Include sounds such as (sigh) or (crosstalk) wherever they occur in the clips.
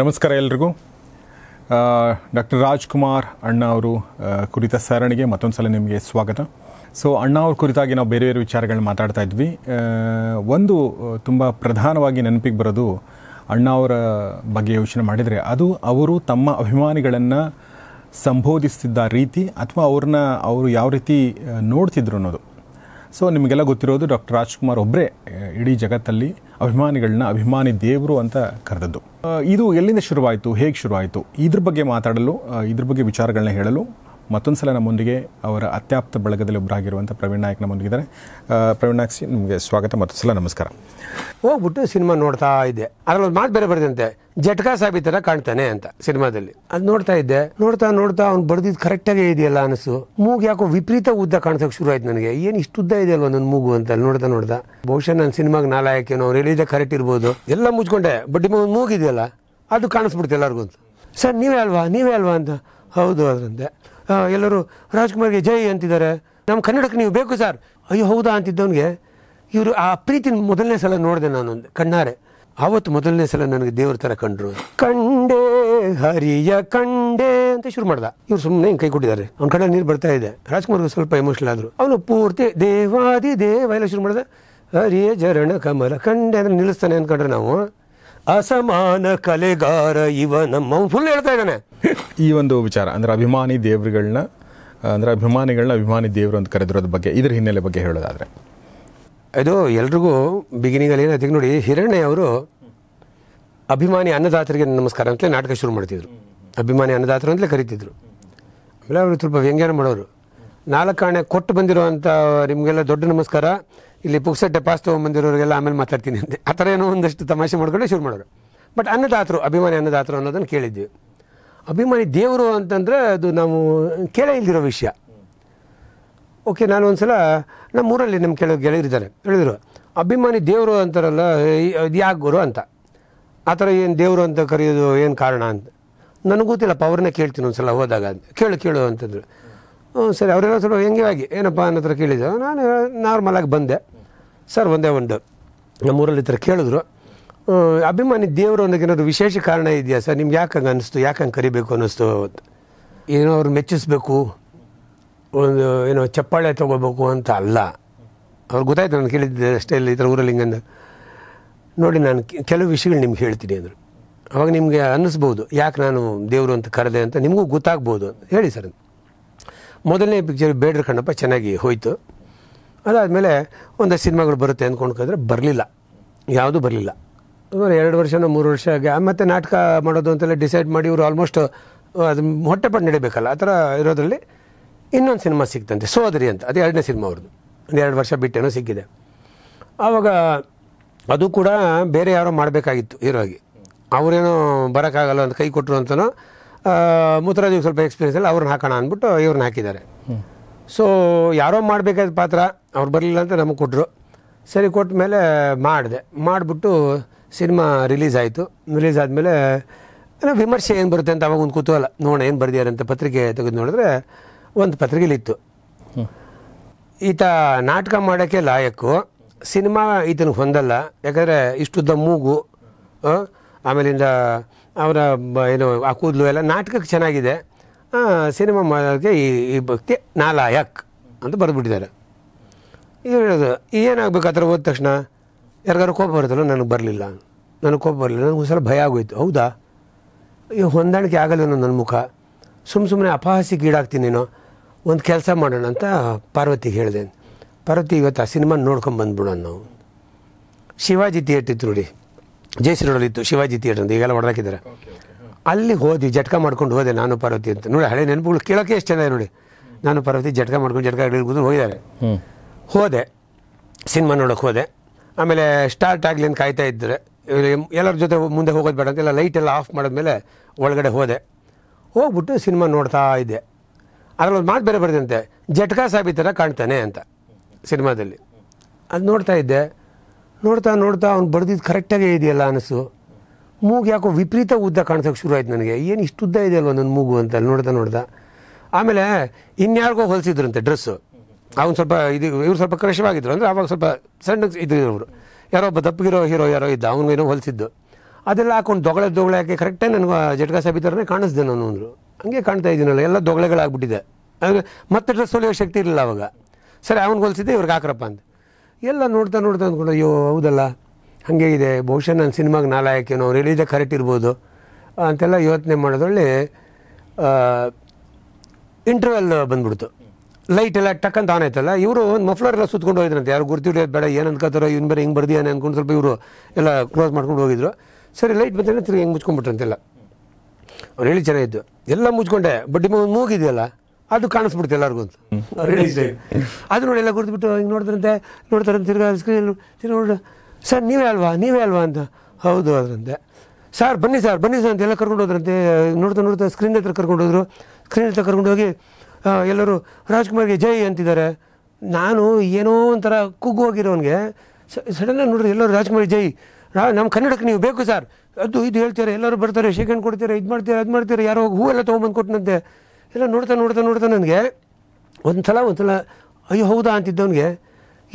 ನಮಸ್ಕಾರ ಎಲ್ರಿಗೂ ಡಾಕ್ಟರ್ ರಾಜ್ಕುಮಾರ್ ಅಣ್ಣ ಅವರು ಕುರಿತ ಸರಣಿಗೆ ಮತ್ತೊಂದು ಸಲ ನಿಮಗೆ ಸ್ವಾಗತ ಸೊ ಅಣ್ಣ ಅವ್ರ ಕುರಿತಾಗಿ ನಾವು ಬೇರೆ ಬೇರೆ ವಿಚಾರಗಳನ್ನ ಮಾತಾಡ್ತಾ ಇದ್ವಿ ಒಂದು ತುಂಬ ಪ್ರಧಾನವಾಗಿ ನೆನಪಿಗೆ ಬರೋದು ಅಣ್ಣ ಅವರ ಬಗ್ಗೆ ಯೋಚನೆ ಮಾಡಿದರೆ ಅದು ಅವರು ತಮ್ಮ ಅಭಿಮಾನಿಗಳನ್ನು ಸಂಬೋಧಿಸ್ತಿದ್ದ ರೀತಿ ಅಥವಾ ಅವ್ರನ್ನ ಅವರು ಯಾವ ರೀತಿ ನೋಡ್ತಿದ್ರು ಅನ್ನೋದು ಸೊ ನಿಮಗೆಲ್ಲ ಗೊತ್ತಿರೋದು ಡಾಕ್ಟರ್ ರಾಜ್ಕುಮಾರ್ ಒಬ್ಬರೇ ಇಡೀ ಜಗತ್ತಲ್ಲಿ ಅಭಿಮಾನಿಗಳನ್ನ ಅಭಿಮಾನಿ ದೇವರು ಅಂತ ಕರೆದದ್ದು ಇದು ಎಲ್ಲಿಂದ ಶುರುವಾಯಿತು ಹೇಗೆ ಶುರುವಾಯಿತು ಇದ್ರ ಬಗ್ಗೆ ಮಾತಾಡಲು ಇದ್ರ ಬಗ್ಗೆ ವಿಚಾರಗಳನ್ನ ಹೇಳಲು ಮತ್ತೊಂದು ಸಲ ನಮ್ಮೊಂದಿಗೆ ಅವರ ಅತ್ಯಾಪ್ತ ಬಳಗದಲ್ಲಿ ಒಬ್ಬರಾಗಿರುವಂಥ ಪ್ರವೀಣ್ ನಾಯಕ್ ನಮ್ಮೊಂದಿಗಿದ್ದಾರೆ ಪ್ರವೀಣ್ ನಾಯಕ್ ನಿಮಗೆ ಸ್ವಾಗತ ಮತ್ತೊಂದು ಸಲ ನಮಸ್ಕಾರ ಹೋಗ್ಬಿಟ್ಟು ಸಿನಿಮಾ ನೋಡ್ತಾ ಇದ್ದೆ ಅದ್ರಲ್ಲಿ ಒಂದು ಮಾತು ಬೇರೆ ಬರೆದಂತೆ ಜಟ್ಕಾ ಸಾಬಿ ಥರ ಕಾಣ್ತಾನೆ ಅಂತ ಸಿನಿಮಾದಲ್ಲಿ ಅದು ನೋಡ್ತಾ ಇದ್ದೆ ನೋಡ್ತಾ ನೋಡ್ತಾ ಅವ್ನು ಬರೆದಿದ್ದು ಕರೆಕ್ಟಾಗೇ ಇದೆಯಲ್ಲ ಅನಿಸು ಮೂಗು ಯಾಕೋ ವಿಪರೀತ ಉದ್ದ ಕಾಣಿಸೋಕೆ ಶುರು ಆಯ್ತು ನನಗೆ ಏನು ಇಷ್ಟು ಉದ್ದ ಇದೆಯಲ್ಲ ಒಂದೊಂದು ಮೂಗು ಅಂತ ನೋಡ್ತಾ ನೋಡ್ತಾ ಬಹುಶಃ ನನ್ನ ಸಿನಿಮಾಗೆ ನಾಲಾಯಕೇನೋ ಅವ್ರು ಹೇಳಿದ್ದೆ ಕರೆಕ್ಟ್ ಇರ್ಬೋದು ಎಲ್ಲ ಮುಚ್ಕೊಂಡೆ ಬಟ್ ಮೂಗು ಮೂಗಿದೆಯಲ್ಲ ಅದು ಕಾಣಿಸ್ಬಿಡ್ತು ಎಲ್ಲರಿಗೂ ಅಂತ ಸರ್ ನೀವೇ ಅಲ್ವಾ ನೀವೇ ಅಲ್ವಾ ಅಂತ ಹೌದು ಅದರಂತೆ ಎಲ್ಲರೂ ರಾಜ್ಕುಮಾರ್ಗೆ ಜೈ ಅಂತಿದ್ದಾರೆ ನಮ್ಮ ಕನ್ನಡಕ್ಕೆ ನೀವು ಬೇಕು ಸರ್ ಅಯ್ಯೋ ಹೌದಾ ಅಂತಿದ್ದವನಿಗೆ ಇವರು ಆ ಪ್ರೀತಿ ಮೊದಲನೇ ಸಲ ನೋಡಿದೆ ನಾನು ಕಣ್ಣಾರೆ ಅವತ್ತು ಮೊದಲನೇ ಸಲ ನನಗೆ ದೇವ್ರ ಥರ ಕಂಡ್ರು ಕಂಡೆ ಹರಿಯ ಕಂಡೆ ಅಂತ ಶುರು ಮಾಡ್ದ ಇವ್ರು ಸುಮ್ಮನೆ ಹಿಂಗೆ ಕೈ ಕೊಟ್ಟಿದ್ದಾರೆ ಅವ್ನ ಕಡೆ ನೀರು ಬರ್ತಾ ಇದೆ ರಾಜ್ಕುಮಾರ್ಗೂ ಸ್ವಲ್ಪ ಎಮೋಷನಲ್ ಆದ್ರು ಅವನು ಪೂರ್ತಿ ದೇವಾದಿ ದೇವ ಎಲ್ಲ ಶುರು ಮಾಡ್ದೆ ಹರಿಯ ಜರಣ ಕಮಲ ಕಂಡೆ ಅಂದ್ರೆ ನಿಲ್ಲಿಸ್ತಾನೆ ಅಂದ್ಕೊಂಡ್ರೆ ನಾವು ಅಸಮಾನ ಕಲೆಗಾರ ಇವ ನಮ್ಮ ಫುಲ್ ಹೇಳ್ತಾ ಇದ್ದಾನೆ ಈ ಒಂದು ವಿಚಾರ ಅಂದ್ರೆ ಅಭಿಮಾನಿ ದೇವರುಗಳನ್ನ ಅಂದ್ರೆ ಅಭಿಮಾನಿಗಳನ್ನ ಅಭಿಮಾನಿ ದೇವರು ಅಂತ ಕರೆದಿರೋದ್ರ ಬಗ್ಗೆ ಇದರ ಹಿನ್ನೆಲೆ ಬಗ್ಗೆ ಹೇಳೋದಾದ್ರೆ ಇದು ಎಲ್ರಿಗೂ ಬಿಗಿನಿಂಗಲ್ಲಿ ಏನಾಯ್ತು ನೋಡಿ ಹಿರಣ್ಯ ಅವರು ಅಭಿಮಾನಿ ಅನ್ನದಾತರಿಗೆ ನಮಸ್ಕಾರ ಅಂತಲೇ ನಾಟಕ ಶುರು ಮಾಡ್ತಿದ್ರು ಅಭಿಮಾನಿ ಅನ್ನದಾತರು ಅಂತಲೇ ಕರಿತಿದ್ರು ಆಮೇಲೆ ಅವರು ಸ್ವಲ್ಪ ವ್ಯಂಗ್ಯಾನ ಮಾಡೋರು ನಾಲ್ಕು ಆಣೆ ಕೊಟ್ಟು ಬಂದಿರೋ ನಿಮಗೆಲ್ಲ ದೊಡ್ಡ ನಮಸ್ಕಾರ ಇಲ್ಲಿ ಪುಕ್ಸಟ್ಟೆ ಪಾಸ್ ತೊಗೊಂಬಂದಿರೋರಿಗೆಲ್ಲ ಆಮೇಲೆ ಮಾತಾಡ್ತೀನಿ ಅಂತೆ ಆ ಥರ ಏನೋ ಒಂದಷ್ಟು ತಮಾಷೆ ಮಾಡ್ಕೊಂಡು ಶುರು ಮಾಡೋರು ಬಟ್ ಅನ್ನದಾತರು ಅಭಿಮಾನಿ ಅನ್ನದಾತರು ಅನ್ನೋದನ್ನು ಕೇಳಿದ್ವಿ ಅಭಿಮಾನಿ ದೇವರು ಅಂತಂದರೆ ಅದು ನಾವು ಕೇಳೇ ಇಲ್ದಿರೋ ವಿಷಯ ಓಕೆ ನಾನು ಒಂದು ಸಲ ನಮ್ಮೂರಲ್ಲಿ ನಮ್ಮ ಕೆಲವು ಗೆಳೆಯರಿದ್ದಾರೆ ಹೇಳಿದರು ಅಭಿಮಾನಿ ದೇವರು ಅಂತಾರಲ್ಲ ಇದು ಯಾಕೆ ಗುರು ಅಂತ ಆ ಥರ ಏನು ದೇವರು ಅಂತ ಕರೆಯೋದು ಏನು ಕಾರಣ ಅಂತ ನನಗೆ ಗೊತ್ತಿಲ್ಲಪ್ಪ ಅವ್ರನ್ನೇ ಕೇಳ್ತೀನಿ ಒಂದು ಸಲ ಹೋದಾಗ ಅಂತ ಕೇಳು ಕೇಳು ಅಂತಂದರು ಹ್ಞೂ ಸರಿ ಅವರೆಲ್ಲ ಸ್ವಲ್ಪ ಆಗಿ ಏನಪ್ಪ ನನ್ನ ಹತ್ರ ಕೇಳಿದ್ರು ನಾನು ನಾರ್ಮಲಾಗಿ ಬಂದೆ ಸರ್ ಒಂದೇ ಒಂದು ನಮ್ಮೂರಲ್ಲಿ ಈ ಥರ ಕೇಳಿದ್ರು ಅಭಿಮಾನಿ ದೇವರು ಏನಾದ್ರು ವಿಶೇಷ ಕಾರಣ ಇದೆಯಾ ಸರ್ ನಿಮ್ಗೆ ಯಾಕೆ ಹಂಗೆ ಅನ್ನಿಸ್ತು ಯಾಕೆ ಹಂಗೆ ಕರಿಬೇಕು ಅನ್ನಿಸ್ತು ಅಂತ ಏನೋ ಅವ್ರು ಮೆಚ್ಚಿಸ್ಬೇಕು ಒಂದು ಏನೋ ಚಪ್ಪಾಳೆ ತೊಗೋಬೇಕು ಅಂತ ಅಲ್ಲ ಅವ್ರು ಗೊತ್ತಾಯ್ತು ನಾನು ಕೇಳಿದ್ದೆ ಅಷ್ಟೇ ಇಲ್ಲ ಈ ಥರ ಊರಲ್ಲಿ ಹಿಂಗಂದ ನೋಡಿ ನಾನು ಕೆಲವು ವಿಷಯಗಳು ನಿಮ್ಗೆ ಹೇಳ್ತೀನಿ ಅಂದರು ಅವಾಗ ನಿಮಗೆ ಅನ್ನಿಸ್ಬೋದು ಯಾಕೆ ನಾನು ದೇವರು ಅಂತ ಕರೆದೆ ಅಂತ ನಿಮಗೂ ಗೊತ್ತಾಗ್ಬೋದು ಅಂತ ಹೇಳಿ ಸರ್ ಅಂತ ಮೊದಲನೇ ಪಿಕ್ಚರ್ ಬೇಡ್ರ ಕಣ್ಣಪ್ಪ ಚೆನ್ನಾಗಿ ಹೋಯಿತು ಅದಾದಮೇಲೆ ಒಂದು ಸಿನಿಮಾಗಳು ಬರುತ್ತೆ ಅಂದ್ಕೊಂಡ್ಕೊಂಡ್ರೆ ಬರಲಿಲ್ಲ ಯಾವುದೂ ಬರಲಿಲ್ಲ ಸುಮಾರು ಎರಡು ವರ್ಷನೋ ಮೂರು ವರ್ಷ ಆಗಿ ಮತ್ತು ನಾಟಕ ಮಾಡೋದು ಅಂತೆಲ್ಲ ಡಿಸೈಡ್ ಮಾಡಿ ಇವರು ಆಲ್ಮೋಸ್ಟ್ ಅದು ಹೊಟ್ಟೆಪಟ್ಟು ನಡೀಬೇಕಲ್ಲ ಆ ಥರ ಇರೋದ್ರಲ್ಲಿ ಇನ್ನೊಂದು ಸಿನಿಮಾ ಸಿಕ್ತಂತೆ ಸೋದರಿ ಅಂತ ಅದು ಎರಡನೇ ಸಿನಿಮಾ ಅವ್ರದ್ದು ಒಂದು ಎರಡು ವರ್ಷ ಬಿಟ್ಟೇನೋ ಸಿಕ್ಕಿದೆ ಆವಾಗ ಅದು ಕೂಡ ಬೇರೆ ಯಾರೋ ಮಾಡಬೇಕಾಗಿತ್ತು ಹೀರೋಗಿ ಅವರೇನೋ ಬರೋಕ್ಕಾಗಲ್ಲ ಅಂತ ಕೈ ಕೊಟ್ಟರು ಅಂತಲೂ ಮುತ್ತರಾಜಿಗೆ ಸ್ವಲ್ಪ ಎಕ್ಸ್ಪೀರಿಯನ್ಸ್ ಇಲ್ಲ ಅವ್ರನ್ನ ಹಾಕೋಣ ಅಂದ್ಬಿಟ್ಟು ಇವ್ರನ್ನ ಹಾಕಿದ್ದಾರೆ ಸೊ ಯಾರೋ ಮಾಡಬೇಕಾದ ಪಾತ್ರ ಅವ್ರು ಬರಲಿಲ್ಲ ಅಂತ ನಮಗೆ ಕೊಟ್ಟರು ಸರಿ ಕೊಟ್ಟ ಮೇಲೆ ಮಾಡಿದೆ ಮಾಡಿಬಿಟ್ಟು ಸಿನಿಮಾ ರಿಲೀಸ್ ಆಯಿತು ರಿಲೀಸ್ ಆದಮೇಲೆ ವಿಮರ್ಶೆ ಏನು ಬರುತ್ತೆ ಅಂತ ಅವಾಗ ಒಂದು ಕುತೂಹಲ ನೋಡೋಣ ಏನು ಬರೆದಿದ್ದಾರೆ ಅಂತ ಪತ್ರಿಕೆ ತೆಗೆದು ನೋಡಿದ್ರೆ ಒಂದು ಪತ್ರಿಕೆಲಿತ್ತು ಈತ ನಾಟಕ ಮಾಡೋಕ್ಕೆ ಲಾಯಕ್ಕು ಸಿನಿಮಾ ಈತನಿಗೆ ಹೊಂದಲ್ಲ ಯಾಕಂದರೆ ಇಷ್ಟುದ್ದ ಮೂಗು ಆಮೇಲಿಂದ ಅವರ ಏನು ಆ ಕೂದಲು ಎಲ್ಲ ನಾಟಕಕ್ಕೆ ಚೆನ್ನಾಗಿದೆ ಸಿನಿಮಾ ಮಾಡೋಕ್ಕೆ ಈ ಈ ಭಕ್ತಿ ನಾಲಾಯಕ್ ಅಂತ ಬರೆದ್ಬಿಟ್ಟಿದ್ದಾರೆ ಇದು ಹೇಳೋದು ಏನಾಗಬೇಕು ಆ ಥರ ಹೋದ ತಕ್ಷಣ ಯಾರಿಗಾರು ಕೋಪ ಬರುತ್ತಲ್ಲ ನನಗೆ ಬರಲಿಲ್ಲ ನನಗೆ ಕೋಪ ಬರಲಿಲ್ಲ ನನಗೆ ಸಲ ಭಯ ಆಗೋಯ್ತು ಹೌದಾ ಈ ಹೊಂದಾಣಿಕೆ ಆಗಲ್ಲೇನೋ ನನ್ನ ಮುಖ ಸುಮ್ಮ ಸುಮ್ಮನೆ ಅಪಹಾಸಿಗೆ ನೀನು ಒಂದು ಕೆಲಸ ಮಾಡೋಣ ಅಂತ ಪಾರ್ವತಿಗೆ ಹೇಳಿದೆ ಪಾರ್ವತಿ ಇವತ್ತು ಆ ಸಿನಿಮಾ ನೋಡ್ಕೊಂಡು ಬಂದ್ಬಿಡೋಣ ನಾವು ಶಿವಾಜಿ ಥಿಯೇಟ್ರ್ ನೋಡಿ ಜೈಸಿ ರೋಡಲ್ಲಿತ್ತು ಶಿವಾಜಿ ಥಿಯೇಟರ್ ಅಂತ ಈಗೆಲ್ಲ ಹೊಡೆದಾಕಿದ್ದಾರೆ ಅಲ್ಲಿ ಹೋದ್ವಿ ಜಟ್ಕ ಮಾಡ್ಕೊಂಡು ಹೋದೆ ನಾನು ಪಾರ್ವತಿ ಅಂತ ನೋಡಿ ಹಳೆ ನೆನಪುಗಳು ಕೇಳೋಕೆ ಎಷ್ಟು ಚೆನ್ನಾಗಿದೆ ನೋಡಿ ನಾನು ಪಾರ್ವತಿ ಜಟ್ಕ ಮಾಡ್ಕೊಂಡು ಜಟ್ಕ ಹಿಡಿದು ಹೋಗಿದ್ದಾರೆ ಹೋದೆ ಸಿನಿಮಾ ನೋಡೋಕೆ ಹೋದೆ ಆಮೇಲೆ ಸ್ಟಾರ್ಟ್ ಆಗಲಿ ಅಂತ ಕಾಯ್ತಾ ಇದ್ದರೆ ಎಲ್ಲರ ಜೊತೆ ಮುಂದೆ ಹೋಗೋದು ಬೇಡ ಅಂತೆಲ್ಲ ಲೈಟೆಲ್ಲ ಆಫ್ ಮಾಡಿದ್ಮೇಲೆ ಒಳಗಡೆ ಹೋದೆ ಹೋಗ್ಬಿಟ್ಟು ಸಿನಿಮಾ ನೋಡ್ತಾ ಇದ್ದೆ ಒಂದು ಮಾತು ಬೇರೆ ಬರ್ದಂತೆ ಜಟ್ಕಾ ಸಾಬೀತರ ಕಾಣ್ತಾನೆ ಅಂತ ಸಿನಿಮಾದಲ್ಲಿ ಅದು ನೋಡ್ತಾ ಇದ್ದೆ ನೋಡ್ತಾ ನೋಡ್ತಾ ಅವ್ನು ಬರೆದಿದ್ದು ಕರೆಕ್ಟಾಗೇ ಇದೆಯಲ್ಲ ಅನಿಸು ಮೂಗು ಯಾಕೋ ವಿಪರೀತ ಉದ್ದ ಕಾಣಿಸೋಕೆ ಶುರು ಆಯ್ತು ನನಗೆ ಏನು ಇಷ್ಟು ಉದ್ದ ಇದೆಯಲ್ಲ ನನ್ನ ಮೂಗು ಅಂತ ನೋಡ್ತಾ ನೋಡ್ತಾ ಆಮೇಲೆ ಇನ್ಯಾರಿಗೋ ಹೊಲಿಸಿದ್ರಂತೆ ಡ್ರೆಸ್ಸು ಅವ್ನು ಸ್ವಲ್ಪ ಇದು ಇವ್ರು ಸ್ವಲ್ಪ ಕೃಷವಾಗಿದ್ರು ಅಂದರೆ ಆವಾಗ ಸ್ವಲ್ಪ ಸಣ್ಣ ಇದ್ರು ಇವರು ಯಾರೋ ಒಬ್ಬ ದಪ್ಪಗಿರೋ ಹೀರೋ ಯಾರೋ ಇದ್ದ ಅವ್ನಿಗೇನೋ ಹೊಲಿಸಿದ್ದು ಅದೆಲ್ಲ ಹಾಕೊಂಡು ದೊಗಳೆ ದೊಗಳೆ ಹಾಕಿ ಕರೆಕ್ಟಾಗಿ ನನಗೆ ಜಟ್ಕ ಸಾಬಿ ಥರನೇ ಕಾಣಿಸ್ದೆ ನಾನು ಅಂದರು ಹಂಗೆ ಕಾಣ್ತಾ ಇದ್ದೀನಲ್ಲ ಎಲ್ಲ ದೊಗಳೆಗಳಾಗ್ಬಿಟ್ಟಿದೆ ಅಂದರೆ ಮತ್ತೆ ಡ್ರೆಸ್ ಹೊಲಿಯೋ ಶಕ್ತಿ ಇರಲಿಲ್ಲ ಅವಾಗ ಸರಿ ಅವ್ನಿಗೆ ಹೊಲಿಸಿದ್ದೆ ಇವ್ರಿಗೆ ಹಾಕ್ರಪ್ಪ ಅಂತ ಎಲ್ಲ ನೋಡ್ತಾ ನೋಡ್ತಾ ಅಂದ್ಕೊಂಡು ಅಯ್ಯೋ ಹೌದಲ್ಲ ಹಾಗೆ ಇದೆ ಬಹುಶಃ ನನ್ನ ಸಿನಿಮಾಗೆ ನಾಲಾಯಕೇನೋ ರಿಲೀಸಾಗಿ ಕರೆಕ್ಟ್ ಇರ್ಬೋದು ಅಂತೆಲ್ಲ ಯೋಚನೆ ಮಾಡೋದ್ರಲ್ಲಿ ಇಂಟರ್ವೆಲ್ ಬಂದ್ಬಿಡ್ತು ಲೈಟ್ ಎಲ್ಲ ಟಕ್ ಅಂತ ಆನ್ ಆಯ್ತಲ್ಲ ಇವರು ಒಂದು ಮಫ್ಲರ್ ಎಲ್ಲ ಸುತ್ಕೊಂಡು ಹೋಗಿದ್ರಂತೆ ಯಾರು ಗುರ್ತಿಡಿಯೋದು ಬೇಡ ಏನು ಅನ್ಕೋತಾರೋ ಇವ್ನು ಬೇರೆ ಹಿಂಗೆ ಬರ್ದಿಯಾನೆ ಅಂದ್ಕೊಂಡು ಸ್ವಲ್ಪ ಇವರು ಎಲ್ಲ ಕ್ಲೋಸ್ ಮಾಡ್ಕೊಂಡು ಹೋಗಿದ್ರು ಸರಿ ಲೈಟ್ ಬಂದ್ರೆ ತಿರುಗಿ ಹೆಂಗೆ ಮುಚ್ಕೊಂಡ್ಬಿಟ್ರಂತೆಲ್ಲ ಅವ್ರು ಹೇಳಿ ಚೆನ್ನಾಗಿತ್ತು ಎಲ್ಲ ಮುಚ್ಕೊಂಡೆ ಬಡ್ಡಿ ಮೂಗಿದೆಯಲ್ಲ ಅದು ಕಾಣಿಸ್ಬಿಡುತ್ತೆ ಎಲ್ಲರಿಗೂ ಅಂತ ಅದು ನೋಡಿ ಎಲ್ಲ ಗುರುತುಬಿಟ್ಟು ಬಿಟ್ಟು ಹಿಂಗೆ ನೋಡಿದ್ರಂತೆ ನೋಡ್ತಾರಂತ ತಿರ್ಗ ಸ್ಕ್ರೀನ್ ತಿರು ನೋಡಿ ಸರ್ ನೀವೇ ಅಲ್ವಾ ನೀವೇ ಅಲ್ವಾ ಅಂತ ಹೌದು ಅದರಂತೆ ಸರ್ ಬನ್ನಿ ಸರ್ ಬನ್ನಿ ಸರ್ ಅಂತೆಲ್ಲ ಕರ್ಕೊಂಡು ಹೋದ್ರಂತೆ ನೋಡ್ತಾ ನೋಡ್ತಾ ಸ್ಕ್ರೀನ್ ಹತ್ರ ಕರ್ಕೊಂಡು ಹೋದ್ರು ಸ್ಕ್ರೀನ್ ಹತ್ರ ಕರ್ಕೊಂಡು ಹೋಗಿ ಎಲ್ಲರೂ ರಾಜ್ಕುಮಾರ್ಗೆ ಜೈ ಅಂತಿದ್ದಾರೆ ನಾನು ಏನೋ ಒಂಥರ ಕುಗ್ಗು ಹೋಗಿರೋನಿಗೆ ಸಡನ್ನಾಗಿ ನೋಡ್ರಿ ಎಲ್ಲರೂ ರಾಜ್ಕುಮಾರ್ ಜೈ ರಾ ನಮ್ಮ ಕನ್ನಡಕ್ಕೆ ನೀವು ಬೇಕು ಸರ್ ಅದು ಇದು ಹೇಳ್ತಾರೆ ಎಲ್ಲರೂ ಬರ್ತಾರೆ ಶೇಖರಣೆ ಕೊಡ್ತಾರೆ ಇದು ಮಾಡ್ತೀರಾ ಅದು ಮಾಡ್ತೀರಾ ಯಾರೋ ಹೂವೆಲ್ಲ ತೊಗೊಂಬಂದು ಕೊಟ್ಟನಂತೆ ಎಲ್ಲ ನೋಡ್ತಾ ನೋಡ್ತಾ ನೋಡ್ತಾ ನನಗೆ ಒಂದು ಸಲ ಒಂದು ಸಲ ಅಯ್ಯೋ ಹೌದಾ ಅಂತಿದ್ದವನಿಗೆ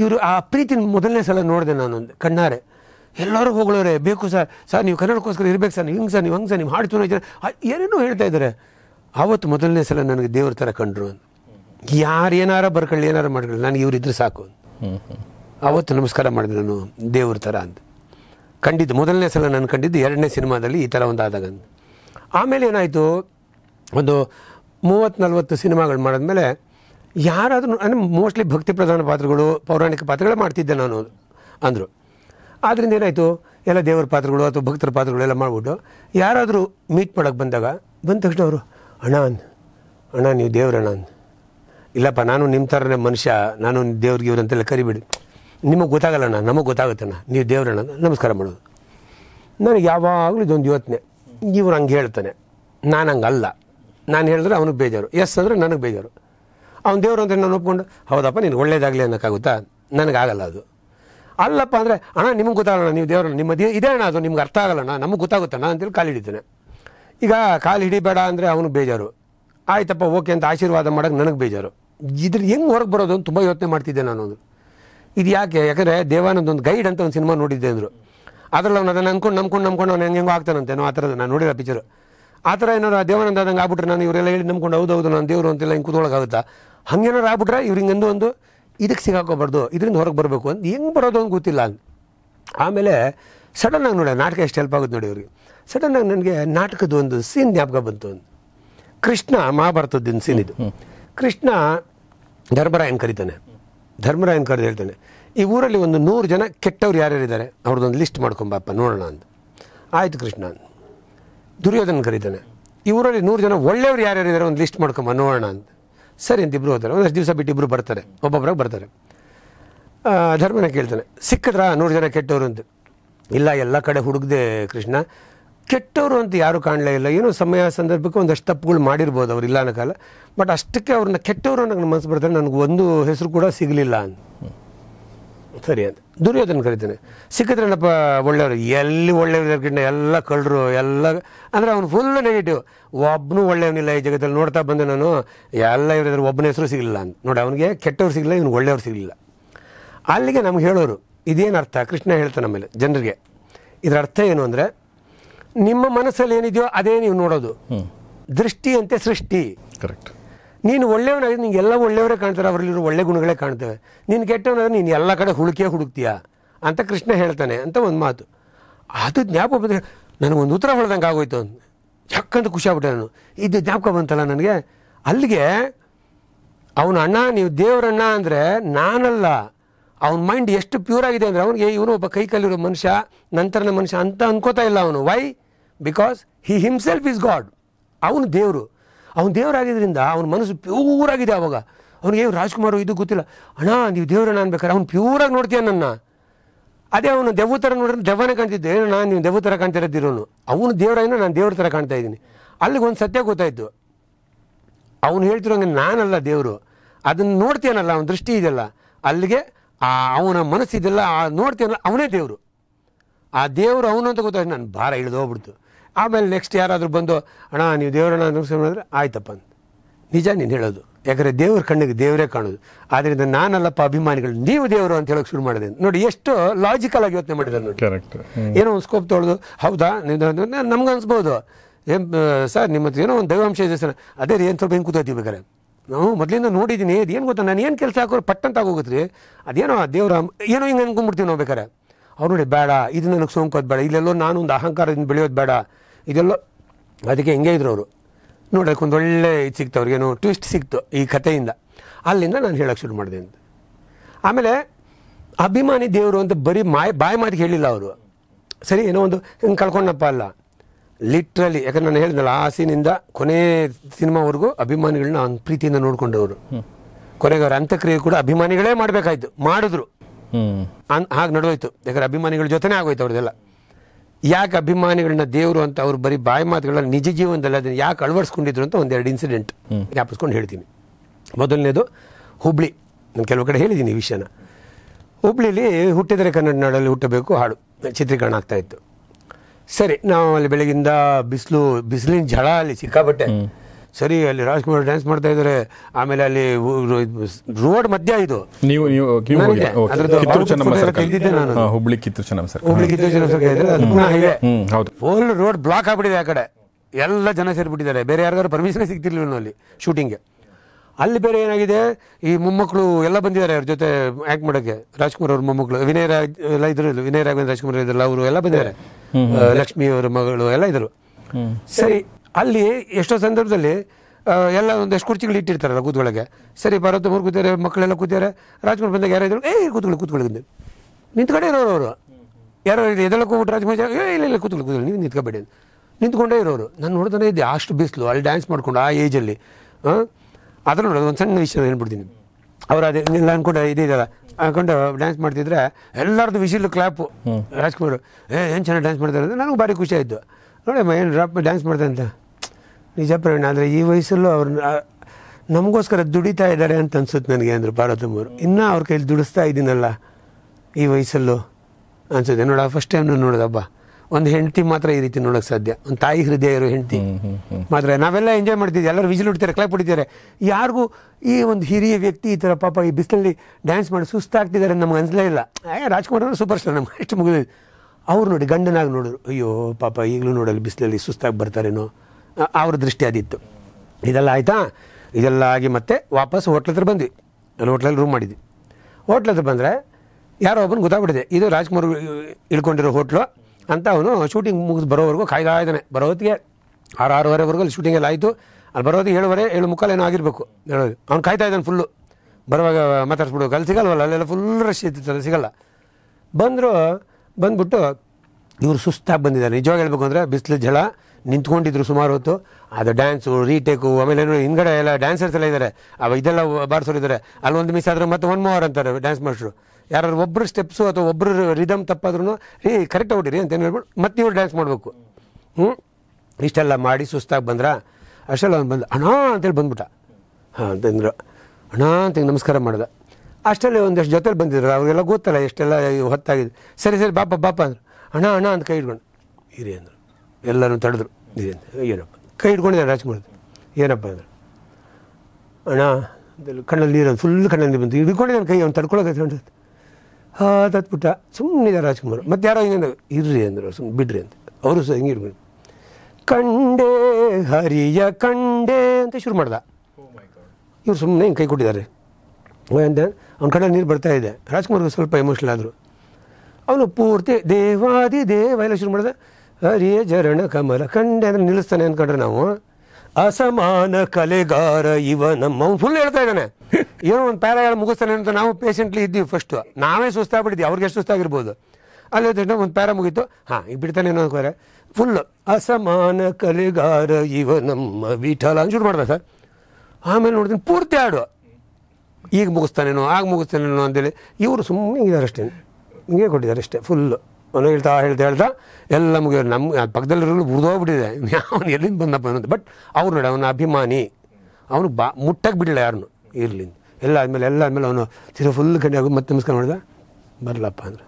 ಇವರು ಆ ಪ್ರೀತಿನ ಮೊದಲನೇ ಸಲ ನೋಡಿದೆ ನಾನೊಂದು ಕಣ್ಣಾರೆ ಎಲ್ಲರೂ ಹೊಗಳೋರೆ ಬೇಕು ಸರ್ ಸರ್ ನೀವು ಕನ್ನಡಕ್ಕೋಸ್ಕರ ಇರಬೇಕು ಸರ್ ನೀವು ಹಿಂಗೆ ಸರ್ ನೀವು ಹಂಗೆ ಸರ್ ನೀವು ಹಾಡು ಇದ್ರೆ ಏನೇನೋ ಹೇಳ್ತಾ ಇದ್ದಾರೆ ಆವತ್ತು ಮೊದಲನೇ ಸಲ ನನಗೆ ದೇವ್ರ ಥರ ಕಂಡ್ರು ಯಾರು ಏನಾರ ಬರ್ಕೊಳ್ಳಿ ಏನಾರು ಮಾಡ್ಕೊಳ್ಳಿ ನನಗೆ ಇದ್ರೆ ಸಾಕು ಆವತ್ತು ನಮಸ್ಕಾರ ಮಾಡಿದೆ ನಾನು ದೇವ್ರ ಥರ ಅಂತ ಕಂಡಿದ್ದು ಮೊದಲನೇ ಸಲ ನಾನು ಕಂಡಿದ್ದು ಎರಡನೇ ಸಿನಿಮಾದಲ್ಲಿ ಈ ಥರ ಒಂದು ಆದಾಗ ಆಮೇಲೆ ಏನಾಯಿತು ಒಂದು ಮೂವತ್ತು ನಲ್ವತ್ತು ಸಿನಿಮಾಗಳು ಮಾಡಿದ್ಮೇಲೆ ಯಾರಾದರೂ ಅಂದರೆ ಮೋಸ್ಟ್ಲಿ ಭಕ್ತಿ ಪ್ರಧಾನ ಪಾತ್ರಗಳು ಪೌರಾಣಿಕ ಪಾತ್ರಗಳೇ ಮಾಡ್ತಿದ್ದೆ ನಾನು ಅಂದರು ಆದ್ದರಿಂದ ಏನಾಯಿತು ಎಲ್ಲ ದೇವರ ಪಾತ್ರಗಳು ಅಥವಾ ಭಕ್ತರ ಪಾತ್ರಗಳೆಲ್ಲ ಮಾಡಿಬಿಟ್ಟು ಯಾರಾದರೂ ಮೀಟ್ ಮಾಡೋಕ್ಕೆ ಬಂದಾಗ ಬಂದ ತಕ್ಷಣ ಅವರು ಅಣ್ಣ ಅಣ್ಣ ನೀವು ದೇವ್ರಣ್ಣ ಇಲ್ಲಪ್ಪ ನಾನು ನಿಮ್ಮ ಥರನೇ ಮನುಷ್ಯ ನಾನು ದೇವ್ರಿಗೆ ಅಂತೆಲ್ಲ ಕರಿಬೇಡಿ ನಿಮಗೆ ಗೊತ್ತಾಗಲ್ಲಣ್ಣ ನಮಗೆ ಗೊತ್ತಾಗುತ್ತಣ್ಣ ನೀವು ದೇವ್ರಣ್ಣ ನಮಸ್ಕಾರ ಮಾಡೋದು ನನಗೆ ಯಾವಾಗಲೂ ಇದೊಂದು ಯೋಚನೆ ಇವ್ರು ಹಂಗೆ ಹೇಳ್ತಾನೆ ನಾನು ಹಂಗಲ್ಲ ನಾನು ಹೇಳಿದ್ರೆ ಅವನಿಗೆ ಬೇಜಾರು ಎಸ್ ಅಂದರೆ ನನಗೆ ಬೇಜಾರು ಅವ್ನು ದೇವರು ಅಂತ ನಾನು ಒಪ್ಕೊಂಡು ಹೌದಪ್ಪ ನೀನು ಒಳ್ಳೇದಾಗಲಿ ಅನ್ನೋಕ್ಕಾಗುತ್ತಾ ನನಗಾಗಲ್ಲ ಅದು ಅಲ್ಲಪ್ಪ ಅಂದರೆ ಅಣ್ಣ ನಿಮ್ಗೆ ಗೊತ್ತಾಗಲ್ಲ ನೀವು ದೇವರು ನಿಮ್ಮ ಇದೇ ಅಣ್ಣ ಅದು ನಿಮ್ಗೆ ಅರ್ಥ ಆಗಲ್ಲಣ್ಣ ನಮಗೆ ಗೊತ್ತಾಗುತ್ತಣ್ಣ ಅಂತೇಳಿ ಕಾಲು ಹಿಡಿತಾನೆ ಈಗ ಕಾಲು ಹಿಡಿಬೇಡ ಅಂದರೆ ಅವನಿಗೆ ಬೇಜಾರು ಆಯ್ತಪ್ಪ ಓಕೆ ಅಂತ ಆಶೀರ್ವಾದ ಮಾಡೋಕ್ಕೆ ನನಗೆ ಬೇಜಾರು ಇದ್ರ ಹೆಂಗೆ ಹೊರಗೆ ಬರೋದು ಅಂತ ತುಂಬ ಯೋಚನೆ ಮಾಡ್ತಿದ್ದೆ ನಾನು ಒಂದು ಇದು ಯಾಕೆ ಯಾಕಂದರೆ ದೇವಾನಂದ ಒಂದು ಗೈಡ್ ಅಂತ ಒಂದು ಸಿನಿಮಾ ನೋಡಿದ್ದೆ ಅಂದರು ಅದರಲ್ಲಿ ಅವನು ಅದನ್ನು ಅಂದ್ಕೊಂಡು ನಂಬ್ಕೊಂಡು ನಂಬ್ಕೊಂಡು ಅವನು ಹೆಂಗೆ ಹೆಂಗೋ ಆಗ್ತಾನಂತೆ ಆ ಥರದ ನಾನು ನೋಡಿರೋ ಪಿಚ್ಚರು ಆ ಥರ ಏನಾದ್ರು ದೇವನಂದ ಆದಂಗೆ ಆಗ್ಬಿಟ್ರೆ ನಾನು ಇವರೆಲ್ಲ ಹೇಳಿ ನಂಬ್ಕೊಂಡು ಹೌದು ಹೌದು ನಾನು ದೇವರು ಅಂತೆಲ್ಲ ಹಿಂಗೆ ಕೂತ್ಕೊಳ್ಳೋಕ್ಕಾಗುತ್ತಾ ಹಂಗೇನಾರು ಆಗ್ಬಿಟ್ರೆ ಇವ್ರಿಗೆ ಒಂದು ಒಂದು ಇದಕ್ಕೆ ಸಿಗಾಕೋಬಾರ್ದು ಇದರಿಂದ ಹೊರಗೆ ಬರಬೇಕು ಅಂತ ಹೆಂಗೆ ಬರೋದು ಅಂತ ಗೊತ್ತಿಲ್ಲ ಆಮೇಲೆ ಸಡನ್ನಾಗಿ ನೋಡಿ ನಾಟಕ ಎಷ್ಟು ಹೆಲ್ಪ್ ಆಗುತ್ತೆ ನೋಡಿ ಇವ್ರಿಗೆ ಸಡನ್ನಾಗಿ ನನಗೆ ನಾಟಕದ ಒಂದು ಸೀನ್ ಜ್ಞಾಪಕ ಬಂತು ಅಂತ ಕೃಷ್ಣ ಮಹಾಭಾರತದ ಸೀನ್ ಇದು ಕೃಷ್ಣ ಧರ್ಮರಾಯನ್ ಕರೀತಾನೆ ಧರ್ಮರಾಯನ್ ಕರೆದು ಹೇಳ್ತಾನೆ ಈ ಊರಲ್ಲಿ ಒಂದು ನೂರು ಜನ ಕೆಟ್ಟವ್ರು ಯಾರ್ಯಾರಿದ್ದಾರೆ ಅವ್ರದ್ದೊಂದು ಲಿಸ್ಟ್ ಮಾಡ್ಕೊಂಬಪ್ಪ ನೋಡೋಣ ಅಂತ ಆಯಿತು ಕೃಷ್ಣ ದುರ್ಯೋಧನ ಕರೀತಾನೆ ಇವರಲ್ಲಿ ನೂರು ಜನ ಒಳ್ಳೆಯವ್ರು ಇದ್ದಾರೆ ಒಂದು ಲಿಸ್ಟ್ ಮಾಡ್ಕೊಂಬ ನೋಡೋಣ ಅಂತ ಸರಿ ಅಂತ ಇಬ್ಬರು ಹೋಗ್ತಾರೆ ಒಂದಷ್ಟು ದಿವಸ ಬಿಟ್ಟು ಇಬ್ಬರು ಬರ್ತಾರೆ ಒಬ್ಬೊಬ್ಬರಾಗ ಬರ್ತಾರೆ ಧರ್ಮನ ಕೇಳ್ತಾನೆ ಸಿಕ್ಕಿದ್ರ ನೂರು ಜನ ಕೆಟ್ಟವರು ಅಂತ ಇಲ್ಲ ಎಲ್ಲ ಕಡೆ ಹುಡುಗದೆ ಕೃಷ್ಣ ಕೆಟ್ಟವರು ಅಂತ ಯಾರೂ ಕಾಣಲೇ ಇಲ್ಲ ಏನೋ ಸಮಯ ಸಂದರ್ಭಕ್ಕೆ ಒಂದಷ್ಟು ತಪ್ಪುಗಳು ಮಾಡಿರ್ಬೋದು ಅವ್ರು ಇಲ್ಲ ಅನ್ನೋ ಕಾಲ ಬಟ್ ಅಷ್ಟಕ್ಕೆ ಅವ್ರನ್ನ ಕೆಟ್ಟವರು ನನಗೆ ಮನಸ್ಸು ಬರ್ತಾರೆ ನನಗೆ ಒಂದು ಹೆಸರು ಕೂಡ ಸಿಗಲಿಲ್ಲ ಅಂತ ಸರಿ ಅಂತ ದುರ್ಯೋಧನ ಕರಿತಾನೆ ಸಿಕ್ಕಿದ್ರೇನಪ್ಪ ಒಳ್ಳೆಯವರು ಎಲ್ಲಿ ಒಳ್ಳೆಯವ್ರಿಗಿಂತ ಎಲ್ಲ ಕಳ್ಳರು ಎಲ್ಲ ಅಂದರೆ ಅವ್ನು ಫುಲ್ ನೆಗೆಟಿವ್ ಒಬ್ಬನು ಒಳ್ಳೆಯವನಿಲ್ಲ ಈ ಜಗತ್ತಲ್ಲಿ ನೋಡ್ತಾ ಬಂದೆ ನಾನು ಎಲ್ಲ ಇವರಿದ್ರೆ ಒಬ್ಬನ ಹೆಸರು ಸಿಗಲಿಲ್ಲ ಅಂತ ನೋಡಿ ಅವನಿಗೆ ಕೆಟ್ಟವ್ರು ಸಿಗಲಿಲ್ಲ ಇವನು ಒಳ್ಳೆಯವ್ರು ಸಿಗಲಿಲ್ಲ ಅಲ್ಲಿಗೆ ನಮ್ಗೆ ಹೇಳೋರು ಇದೇನು ಅರ್ಥ ಕೃಷ್ಣ ಹೇಳ್ತಾನೆ ನಮ್ಮಲ್ಲಿ ಜನರಿಗೆ ಇದರ ಅರ್ಥ ಏನು ಅಂದರೆ ನಿಮ್ಮ ಮನಸ್ಸಲ್ಲಿ ಏನಿದೆಯೋ ಅದೇ ನೀವು ನೋಡೋದು ದೃಷ್ಟಿಯಂತೆ ಸೃಷ್ಟಿ ಕರೆಕ್ಟ್ ನೀನು ಒಳ್ಳೆಯವನಾಗಿ ನಿಂಗೆ ಎಲ್ಲ ಒಳ್ಳೆಯವರೇ ಕಾಣ್ತಾರೆ ಅವರಲ್ಲಿರೋ ಒಳ್ಳೆ ಗುಣಗಳೇ ಕಾಣ್ತವೆ ನೀನು ಕೆಟ್ಟವನಾದ್ರೆ ನೀನು ಎಲ್ಲ ಕಡೆ ಹುಡುಕಿಯೇ ಹುಡುಕ್ತೀಯಾ ಅಂತ ಕೃಷ್ಣ ಹೇಳ್ತಾನೆ ಅಂತ ಒಂದು ಮಾತು ಅದು ಜ್ಞಾಪಕ ಬಂದರೆ ನನಗೊಂದು ಉತ್ತರ ಹೊಡೆದಂಗೆ ಆಗೋಯ್ತು ಅಂತ ಚಕ್ಕಂತ ಖುಷಿಯಾಗ್ಬಿಟ್ಟೆ ನಾನು ಇದು ಜ್ಞಾಪಕ ಬಂತಲ್ಲ ನನಗೆ ಅಲ್ಲಿಗೆ ಅವನ ಅಣ್ಣ ನೀವು ದೇವರಣ್ಣ ಅಂದರೆ ನಾನಲ್ಲ ಅವನ ಮೈಂಡ್ ಎಷ್ಟು ಪ್ಯೂರ್ ಆಗಿದೆ ಅಂದರೆ ಅವನಿಗೆ ಇವನು ಒಬ್ಬ ಕೈ ಕಲ್ಲಿರೋ ಮನುಷ್ಯ ನಂತರನ ಮನುಷ್ಯ ಅಂತ ಅನ್ಕೋತಾ ಇಲ್ಲ ಅವನು why because he himself is God ಅವನು ದೇವರು ಅವ್ನು ದೇವರಾಗಿದ್ದರಿಂದ ಅವನ ಮನಸ್ಸು ಪ್ಯೂರ್ ಆಗಿದೆ ಆವಾಗ ಅವನಿಗೆ ರಾಜ್ಕುಮಾರು ಇದು ಗೊತ್ತಿಲ್ಲ ಅಣ್ಣ ನೀವು ನಾನು ಅನ್ಬೇಕಾರೆ ಅವ್ನು ಪ್ಯೂರಾಗಿ ನೋಡ್ತೀಯ ನನ್ನ ಅದೇ ಅವನು ದೆವ್ವ ಥರ ನೋಡಿದ್ರೆ ದೆವ್ವನೇ ಕಾಣ್ತಿದ್ದೆ ನಾನು ನೀವು ದೆವ್ವ ಥರ ಕಾಣ್ತಿರೋದಿರೋನು ಅವನು ದೇವರಾಯ್ನ ನಾನು ದೇವ್ರ ಥರ ಕಾಣ್ತಾ ಇದ್ದೀನಿ ಅಲ್ಲಿಗೆ ಒಂದು ಸತ್ಯ ಗೊತ್ತಾಯಿತು ಅವನು ಹೇಳ್ತಿರೋಂಗೆ ನಾನಲ್ಲ ದೇವರು ಅದನ್ನು ನೋಡ್ತೀಯನಲ್ಲ ಅವನ ದೃಷ್ಟಿ ಇದೆಯಲ್ಲ ಅಲ್ಲಿಗೆ ಆ ಅವನ ಮನಸ್ಸಿದೆಲ್ಲ ಆ ನೋಡ್ತೀಯಲ್ಲ ಅವನೇ ದೇವರು ಆ ದೇವರು ಅವನು ಅಂತ ಗೊತ್ತಾಯ್ತು ನಾನು ಭಾರ ಇಳಿದು ಆಮೇಲೆ ನೆಕ್ಸ್ಟ್ ಯಾರಾದರೂ ಬಂದು ಅಣ್ಣ ನೀವು ದೇವರನ್ನ ಅಂದರೆ ಆಯ್ತಪ್ಪ ಅಂತ ನಿಜ ನೀನು ಹೇಳೋದು ಯಾಕಂದರೆ ದೇವ್ರ ಕಣ್ಣಿಗೆ ದೇವರೇ ಕಾಣೋದು ಆದ್ದರಿಂದ ನಾನಲ್ಲಪ್ಪ ಅಭಿಮಾನಿಗಳು ನೀವು ದೇವರು ಅಂತ ಹೇಳೋಕೆ ಶುರು ಮಾಡಿದೆ ನೋಡಿ ಎಷ್ಟು ಲಾಜಿಕಲ್ ಆಗಿ ಯೋಚನೆ ಮಾಡಿದ್ರೆ ನೋಡಿ ಏನೋ ಒಂದು ಸ್ಕೋಪ್ ತೊಳೆದು ಹೌದಾ ನಮ್ಗೆ ಅನಿಸ್ಬೋದು ಏನು ಸರ್ ನಿಮ್ಮ ಏನೋ ಒಂದು ದೈವಾಂಶ ಇದೆ ಸರ್ ಅದೇ ರೀ ಏನು ಸ್ವಲ್ಪ ಹೆಂಗೆ ಕೂತೈತಿ ಬೇಕಾರೆ ನಾವು ಮೊದಲಿಂದ ನೋಡಿದ್ದೀನಿ ಅದು ಏನು ಗೊತ್ತಾ ನಾನು ಏನು ಕೆಲಸ ಹಾಕೋರು ಪಟ್ಟಂತ ಆಗೋಗುತ್ತೆ ಅದೇನೋ ದೇವ್ರ ಏನೋ ಹಿಂಗೆ ಅನ್ಕೊಂಡ್ಬಿಡ್ತೀವಿ ನಾವು ಬೇಕಾರೆ ಅವ್ರು ನೋಡಿ ಬೇಡ ಇದು ನನಗೆ ಸೋಂಕೋದು ಬೇಡ ಇಲ್ಲೆಲ್ಲೋ ಒಂದು ಅಹಂಕಾರದಿಂದ ಬೆಳೆಯೋದು ಬೇಡ ಇದೆಲ್ಲ ಅದಕ್ಕೆ ಹೆಂಗೆ ಇದ್ರು ಅವರು ನೋಡೋಕೆ ಒಂದು ಒಳ್ಳೆ ಇದು ಸಿಕ್ತು ಅವ್ರಿಗೇನು ಟ್ವಿಸ್ಟ್ ಸಿಕ್ತು ಈ ಕಥೆಯಿಂದ ಅಲ್ಲಿಂದ ನಾನು ಹೇಳೋಕೆ ಶುರು ಮಾಡಿದೆ ಅಂತ ಆಮೇಲೆ ಅಭಿಮಾನಿ ದೇವರು ಅಂತ ಬರೀ ಮಾಯ ಬಾಯಿ ಮಾತಿಗೆ ಹೇಳಿಲ್ಲ ಅವರು ಸರಿ ಏನೋ ಒಂದು ಹಿಂಗೆ ಕಳ್ಕೊಂಡಪ್ಪ ಅಲ್ಲ ಲಿಟ್ರಲಿ ಯಾಕಂದ್ರೆ ನಾನು ಹೇಳಿದ್ನಲ್ಲ ಆ ಸೀನಿಂದ ಕೊನೆ ಸಿನಿಮಾವರೆಗೂ ಅಭಿಮಾನಿಗಳನ್ನ ಪ್ರೀತಿಯಿಂದ ನೋಡ್ಕೊಂಡವರು ಕೊನೆಗೆ ಅವ್ರ ಅಂತ್ಯಕ್ರಿಯೆ ಕೂಡ ಅಭಿಮಾನಿಗಳೇ ಮಾಡಬೇಕಾಯ್ತು ಮಾಡಿದ್ರು ಹಾಗೆ ನಡೆದೋಯ್ತು ಯಾಕಂದ್ರೆ ಅಭಿಮಾನಿಗಳ ಜೊತೆನೇ ಆಗೋಯ್ತು ಅವ್ರದೆಲ್ಲ ಯಾಕೆ ಅಭಿಮಾನಿಗಳನ್ನ ದೇವರು ಅಂತ ಅವ್ರು ಬರೀ ಬಾಯಿ ಮಾತುಗಳಲ್ಲಿ ನಿಜ ಜೀವನದಲ್ಲಿ ಅದನ್ನು ಯಾಕೆ ಅಳವಡಿಸ್ಕೊಂಡಿದ್ರು ಅಂತ ಒಂದೆರಡು ಇನ್ಸಿಡೆಂಟ್ ಜ್ಞಾಪಿಸ್ಕೊಂಡು ಹೇಳ್ತೀನಿ ಮೊದಲನೇದು ಹುಬ್ಳಿ ನಾನು ಕೆಲವು ಕಡೆ ಹೇಳಿದ್ದೀನಿ ಈ ವಿಷಯನ ಹುಬ್ಳಿಲಿ ಹುಟ್ಟಿದರೆ ಕನ್ನಡ ನಾಡಲ್ಲಿ ಹುಟ್ಟಬೇಕು ಹಾಡು ಚಿತ್ರೀಕರಣ ಆಗ್ತಾಯಿತ್ತು ಸರಿ ನಾವು ಅಲ್ಲಿ ಬೆಳಗಿಂದ ಬಿಸಿಲು ಬಿಸಿಲಿನ ಝಳ ಅಲ್ಲಿ ಸಿಕ್ಕಾಬಟ್ಟೆ ಸರಿ ಅಲ್ಲಿ ರಾಜ್ಕುಮಾರ್ ಡ್ಯಾನ್ಸ್ ಮಾಡ್ತಾ ಇದ್ದಾರೆ ಆಮೇಲೆ ಅಲ್ಲಿ ರೋಡ್ ಮಧ್ಯ ಇದು ನೀವು ಹುಬ್ಳಿ ಫುಲ್ ರೋಡ್ ಬ್ಲಾಕ್ ಆಗ್ಬಿಟ್ಟಿದೆ ಆ ಕಡೆ ಎಲ್ಲ ಜನ ಸೇರಿಬಿಟ್ಟಿದ್ದಾರೆ ಬೇರೆ ಯಾರ್ದಾರು ಪರ್ಮಿಷನ್ ಸಿಗ್ತಿರ್ಲಿಲ್ಲ ಅಲ್ಲಿ ಶೂಟಿಂಗ್ ಅಲ್ಲಿ ಬೇರೆ ಏನಾಗಿದೆ ಈ ಮೊಮ್ಮಕ್ಕಳು ಎಲ್ಲ ಬಂದಿದ್ದಾರೆ ಅವ್ರ ಜೊತೆ ಆಕ್ಟ್ ಮಾಡೋಕ್ಕೆ ರಾಜ್ಕುಮಾರ್ ಅವ್ರ ಮೊಮ್ಮಕ್ಕಳು ವಿನಯ ರಾಜ್ ಎಲ್ಲ ಇದ್ರು ವಿನಯ್ ರಾಘವೇಂದ್ರ ರಾಜ್ಕುಮಾರ್ ಇದ್ರಲ್ಲ ಅವರು ಎಲ್ಲ ಬಂದಿದ್ದಾರೆ ಲಕ್ಷ್ಮಿ ಅವರ ಮಗಳು ಎಲ್ಲ ಇದ್ರು ಸರಿ ಅಲ್ಲಿ ಎಷ್ಟೋ ಸಂದರ್ಭದಲ್ಲಿ ಎಲ್ಲ ಒಂದಷ್ಟು ಕುರ್ಚಿಗಳು ಇಟ್ಟಿರ್ತಾರಲ್ಲ ಕೂತ್ಕೊಳ್ಳೋಕ್ಕೆ ಸರಿ ಭಾರತ ಮೂರು ಕೂತಾರೆ ಮಕ್ಕಳೆಲ್ಲ ಕೂತಾರೆ ರಾಜ್ಕುಮಾರ್ ಬಂದಾಗ ಯಾರು ಇದ್ರು ಏ ಕೂತ್ಕೊಳ್ಳಿ ಕೂತ್ಕೊಳ್ಳಿ ನಿಂತ್ಕೊಂಡೇ ಇರೋರು ಅವರು ಯಾರೋ ಎದಳಕ್ಕೆ ಹೋಗ್ಬಿಟ್ಟು ರಾಜ್ಕುಮಾರ್ ಏ ಇಲ್ಲ ಇಲ್ಲ ಕೂತ್ಕೊಳ್ಳಿ ಕೂತ್ಕೊಳ್ಳಿ ನೀವು ನಿಂತ್ಕೊಬೇಡಿ ನಿಂತ್ಕೊಂಡೇ ಇರೋರು ನಾನು ನೋಡ್ತಾನೆ ಇದ್ದೆ ಅಷ್ಟು ಬಿಸಿಲು ಅಲ್ಲಿ ಡ್ಯಾನ್ಸ್ ಮಾಡ್ಕೊಂಡು ಆ ಏಜಲ್ಲಿ ಹಾಂ ಅದನ್ನು ನೋಡೋದು ಒಂದು ಸಣ್ಣ ವಿಷಯ ಹೇಳ್ಬಿಡ್ತೀನಿ ಅವ್ರು ಅದೇ ಇಲ್ಲ ಅನ್ಕೊಂಡು ಇದೆಯಲ್ಲ ಅನ್ಕೊಂಡು ಡ್ಯಾನ್ಸ್ ಮಾಡ್ತಿದ್ರೆ ಎಲ್ಲರದ್ದು ವಿಶಿಲ್ ಕ್ಲಾಪು ರಾಜ್ಕುಮಾರ್ ಏ ಏನು ಚೆನ್ನಾಗಿ ಡ್ಯಾನ್ಸ್ ಮಾಡ್ತಾರೆ ಅಂದರೆ ನನಗೆ ಭಾರಿ ಖುಷಿ ನೋಡಮ್ಮ ಏನು ರಾಪ್ ಡ್ಯಾನ್ಸ್ ಮಾಡ್ದೆ ಅಂತ ನಿಜ ಪ್ರವೀಣ ಆದರೆ ಈ ವಯಸ್ಸಲ್ಲೂ ಅವ್ರು ನಮಗೋಸ್ಕರ ದುಡಿತಾ ಇದ್ದಾರೆ ಅಂತ ಅನ್ಸುತ್ತೆ ನನಗೆ ಅಂದರು ಪಾರ್ವತಮ್ಮವರು ಇನ್ನೂ ಅವ್ರ ಕೈಲಿ ದುಡಿಸ್ತಾ ಇದ್ದೀನಲ್ಲ ಈ ವಯಸ್ಸಲ್ಲೂ ಅನ್ಸುತ್ತೆ ನೋಡ ಫಸ್ಟ್ ಟೈಮ್ ನೋಡೋದಬ್ಬ ಒಂದು ಹೆಂಡತಿ ಮಾತ್ರ ಈ ರೀತಿ ನೋಡೋಕ್ಕೆ ಸಾಧ್ಯ ಒಂದು ತಾಯಿ ಹೃದಯ ಇರೋ ಹೆಂಡತಿ ಮಾತ್ರ ನಾವೆಲ್ಲ ಎಂಜಾಯ್ ಮಾಡ್ತಿದ್ವಿ ಎಲ್ಲರೂ ವಿಜಿಲ್ ಉಡ್ತಾರೆ ಕ್ಲಾಪ್ ಹೊಡಿತಾರೆ ಯಾರಿಗೂ ಈ ಒಂದು ಹಿರಿಯ ವ್ಯಕ್ತಿ ಈ ಥರ ಪಾಪ ಈ ಬಿಸಿಲಲ್ಲಿ ಡ್ಯಾನ್ಸ್ ಮಾಡಿ ಸುಸ್ತಾಗ್ತಿದ್ದಾರೆ ನಮ್ಗೆ ಅನ್ಸಲೇ ಇಲ್ಲ ಏ ರಾಜ್ಕುಮಾರ್ ಸೂಪರ್ ಸ್ಟಾರ್ ನಮ್ಗೆ ಎಷ್ಟು ಮುಗಿದಿದೆ ಅವ್ರು ನೋಡಿ ಗಂಡನಾಗಿ ನೋಡಿದ್ರು ಅಯ್ಯೋ ಪಾಪ ಈಗಲೂ ನೋಡಲ್ಲಿ ಬಿಸಿಲಲ್ಲಿ ಸುಸ್ತಾಗಿ ಬರ್ತಾರೇನೋ ಅವ್ರ ದೃಷ್ಟಿ ಅದಿತ್ತು ಇದೆಲ್ಲ ಆಯಿತಾ ಇದೆಲ್ಲ ಆಗಿ ಮತ್ತೆ ವಾಪಸ್ ಹೋಟ್ಲ ಹತ್ರ ಬಂದ್ವಿ ನಾನು ಹೋಟ್ಲಲ್ಲಿ ರೂಮ್ ಮಾಡಿದ್ವಿ ಹೋಟ್ಲ ಹತ್ರ ಬಂದರೆ ಯಾರೋ ಒಬ್ಬನು ಗೊತ್ತಾಗ್ಬಿಟ್ಟಿದೆ ಇದು ರಾಜ್ಕುಮಾರ್ ಇಳ್ಕೊಂಡಿರೋ ಹೋಟ್ಲು ಅಂತ ಅವನು ಶೂಟಿಂಗ್ ಮುಗಿದು ಬರೋವರೆಗೂ ಕಾಯ್ದಾ ಇದ್ದಾನೆ ಬರೋತ್ತಿಗೆ ಆರು ಆರೂವರೆವರೆಗೂ ಅಲ್ಲಿ ಶೂಟಿಂಗ್ ಎಲ್ಲ ಆಯಿತು ಅಲ್ಲಿ ಬರೋದು ಏಳುವರೆ ಏಳು ಮುಖಾಲ ಏನೋ ಆಗಿರಬೇಕು ಹೇಳೋದು ಅವ್ನು ಕಾಯ್ತಾ ಇದ್ದಾನೆ ಫುಲ್ಲು ಬರುವಾಗ ಮಾತಾಡ್ಸ್ಬಿಡು ಅಲ್ಲಿ ಸಿಗಲ್ವಲ್ಲ ಅಲ್ಲೆಲ್ಲ ಫುಲ್ ರಶ್ ಇತ್ತು ಸಿಗಲ್ಲ ಬಂದರು ಬಂದ್ಬಿಟ್ಟು ಇವರು ಸುಸ್ತಾಗಿ ಬಂದಿದ್ದಾರೆ ನಿಜವಾಗಿ ಹೇಳಬೇಕು ಅಂದರೆ ಬಿಸಿಲು ಜಳ ನಿಂತ್ಕೊಂಡಿದ್ರು ಸುಮಾರು ಹೊತ್ತು ಅದು ಡ್ಯಾನ್ಸು ರೀಟೇಕು ಆಮೇಲೆ ಹಿಂದ್ಗಡೆ ಎಲ್ಲ ಡ್ಯಾನ್ಸರ್ಸ್ ಎಲ್ಲ ಇದ್ದಾರೆ ಅವ ಇದೆಲ್ಲ ಬಾರಿಸೋರಿದ್ದಾರೆ ಇದ್ದಾರೆ ಒಂದು ಮಿಸ್ ಆದರೆ ಮತ್ತೆ ಒನ್ ಮೋರ್ ಅಂತಾರೆ ಡ್ಯಾನ್ಸ್ ಮಾಸ್ಟ್ರು ಯಾರು ಒಬ್ಬರು ಸ್ಟೆಪ್ಸು ಅಥವಾ ಒಬ್ಬರು ರಿದಮ್ ತಪ್ಪಾದ್ರೂ ರೀ ಕರೆಕ್ಟ್ ಆಗಿರಿ ಅಂತ ಹೇಳ್ಬಿಟ್ಟು ಮತ್ತೆ ಇವ್ರು ಡ್ಯಾನ್ಸ್ ಮಾಡಬೇಕು ಹ್ಞೂ ಇಷ್ಟೆಲ್ಲ ಮಾಡಿ ಸುಸ್ತಾಗಿ ಬಂದ್ರ ಅಷ್ಟೆಲ್ಲ ಒಂದು ಬಂದ ಅಣ್ಣ ಅಂತೇಳಿ ಬಂದ್ಬಿಟ್ಟ ಹಾಂ ಅಂತಂದ್ರು ಅಣ್ಣ ಅಂತ ನಮಸ್ಕಾರ ಮಾಡ್ದೆ ಅಷ್ಟರಲ್ಲಿ ಒಂದಷ್ಟು ಜೊತೆಲಿ ಬಂದಿದ್ರು ಅವ್ರಿಗೆಲ್ಲ ಗೊತ್ತಲ್ಲ ಎಷ್ಟೆಲ್ಲ ಹೊತ್ತಾಗಿದೆ ಸರಿ ಸರಿ ಬಾಪ ಬಾಪ ಅಂದರು ಅಣ್ಣ ಅಣ್ಣ ಅಂತ ಕೈ ಹಿಡ್ಕೊಂಡು ಇರಿ ಅಂದರು ಎಲ್ಲರೂ ತಡೆದ್ರು ಹಿರಿ ಏನಪ್ಪ ಕೈ ಹಿಡ್ಕೊಂಡಿದ್ದಾರೆ ರಾಜ್ಕುಮಾರ್ ಏನಪ್ಪ ಅಂದರು ಅಣ್ಣ ಕಣ್ಣಲ್ಲಿ ನೀರು ಫುಲ್ ಕಣ್ಣಲ್ಲಿ ಬಂತು ಹಿಡ್ಕೊಂಡಿದ್ದಾನೆ ಕೈ ಅವ್ನು ತಡ್ಕೊಳ್ಳೋಕೆ ಹಾ ಹಾಂ ತತ್ಬಿಟ್ಟ ಇದೆ ರಾಜ್ಕುಮಾರ್ ಮತ್ತು ಯಾರೋ ಹಿಂಗೆ ಇರ್ರಿ ಅಂದರು ಸುಮ್ಮನೆ ಬಿಡ್ರಿ ಅಂತ ಅವರು ಸಹ ಹಿಂಗೆ ಹಿಡ್ಕೊಂಡು ಕಂಡೇ ಹರಿಯ ಕಂಡೇ ಅಂತ ಶುರು ಮಾಡ್ದ oh ಇವ್ರು ಸುಮ್ಮನೆ ಹಿಂಗೆ ಕೈ ಕೊಟ್ಟಿದ್ದಾರೆ ಅವ್ನ ಕಡೆ ನೀರು ಬರ್ತಾ ಇದೆ ರಾಜ್ಕುಮಾರ್ಗೆ ಸ್ವಲ್ಪ ಎಮೋಷನಲ್ ಆದರು ಅವನು ಪೂರ್ತಿ ದೇವಾದಿ ದೇವ ಎಲ್ಲ ಶುರು ಮಾಡಿದೆ ಹರಿಯ ಜರಣ ಕಮಲ ಖಂಡ ಅಂದರೆ ನಿಲ್ಲಿಸ್ತಾನೆ ಅಂದ್ಕೊಂಡ್ರೆ ನಾವು ಅಸಮಾನ ಕಲೆಗಾರ ಇವ ನಮ್ಮ ಫುಲ್ ಹೇಳ್ತಾ ಇದ್ದಾನೆ ಏನೋ ಒಂದು ಹೇಳಿ ಮುಗಿಸ್ತಾನೆ ಅಂತ ನಾವು ಪೇಷೆಂಟ್ಲಿ ಇದ್ದೀವಿ ಫಸ್ಟು ನಾವೇ ಸುಸ್ತಾಗ್ಬಿಟ್ಟಿದ್ವಿ ಅವ್ರಿಗೆ ಎಷ್ಟು ಸುಸ್ತಾಗಿರ್ಬೋದು ಅಲ್ಲಿ ತಕ್ಷಣ ಒಂದು ಪ್ಯಾರ ಮುಗೀತು ಹಾಂ ಈಗ ಬಿಡ್ತಾನೆ ಏನೋ ಅಂದ್ಕೋರೆ ಫುಲ್ಲು ಅಸಮಾನ ಕಲೆಗಾರ ಇವ ನಮ್ಮ ವಿಠಲ ಅಂತ ಶುರು ಮಾಡ್ದೆ ಸರ್ ಆಮೇಲೆ ನೋಡ್ತೀನಿ ಪೂರ್ತಿ ಆಡು ಈಗ ಮುಗಿಸ್ತಾನೇನೋ ಆಗ ಮುಗಿಸ್ತಾನೇನೋ ಅಂತೇಳಿ ಇವರು ಸುಮ್ಮನೆ ಇದ್ದಾರೆ ಅಷ್ಟೇ ಹಿಂಗೆ ಕೊಟ್ಟಿದ್ದಾರೆ ಅಷ್ಟೇ ಫುಲ್ಲು ಅವನು ಹೇಳ್ತಾ ಹೇಳ್ತಾ ಹೇಳ್ತಾ ಎಲ್ಲ ಮುಗಿಯೋ ನಮ್ಮ ಪಕ್ಕದಲ್ಲಿರೋರು ಮುರಿದೋಗ್ಬಿಟ್ಟಿದೆ (laughs) ಅವ್ನು ಎಲ್ಲಿಂದ ಬಂದಪ್ಪ ಅಂತ ಬಟ್ ಅವ್ರು ನೋಡಿ ಅವನ ಅಭಿಮಾನಿ ಅವನು ಬಾ ಮುಟ್ಟಕ್ಕೆ ಬಿಡಲಿಲ್ಲ ಯಾರನ್ನು ಇರಲಿಂದ ಎಲ್ಲ ಆದಮೇಲೆ ಎಲ್ಲ ಆದಮೇಲೆ ಅವನು ತಿರು ಫುಲ್ ಗಂಟೆ ಆಗಿ ಮತ್ತೆ ನಮಸ್ಕಾರ ಮಾಡಿದ ಬರಲಪ್ಪ ಅಂದ್ರೆ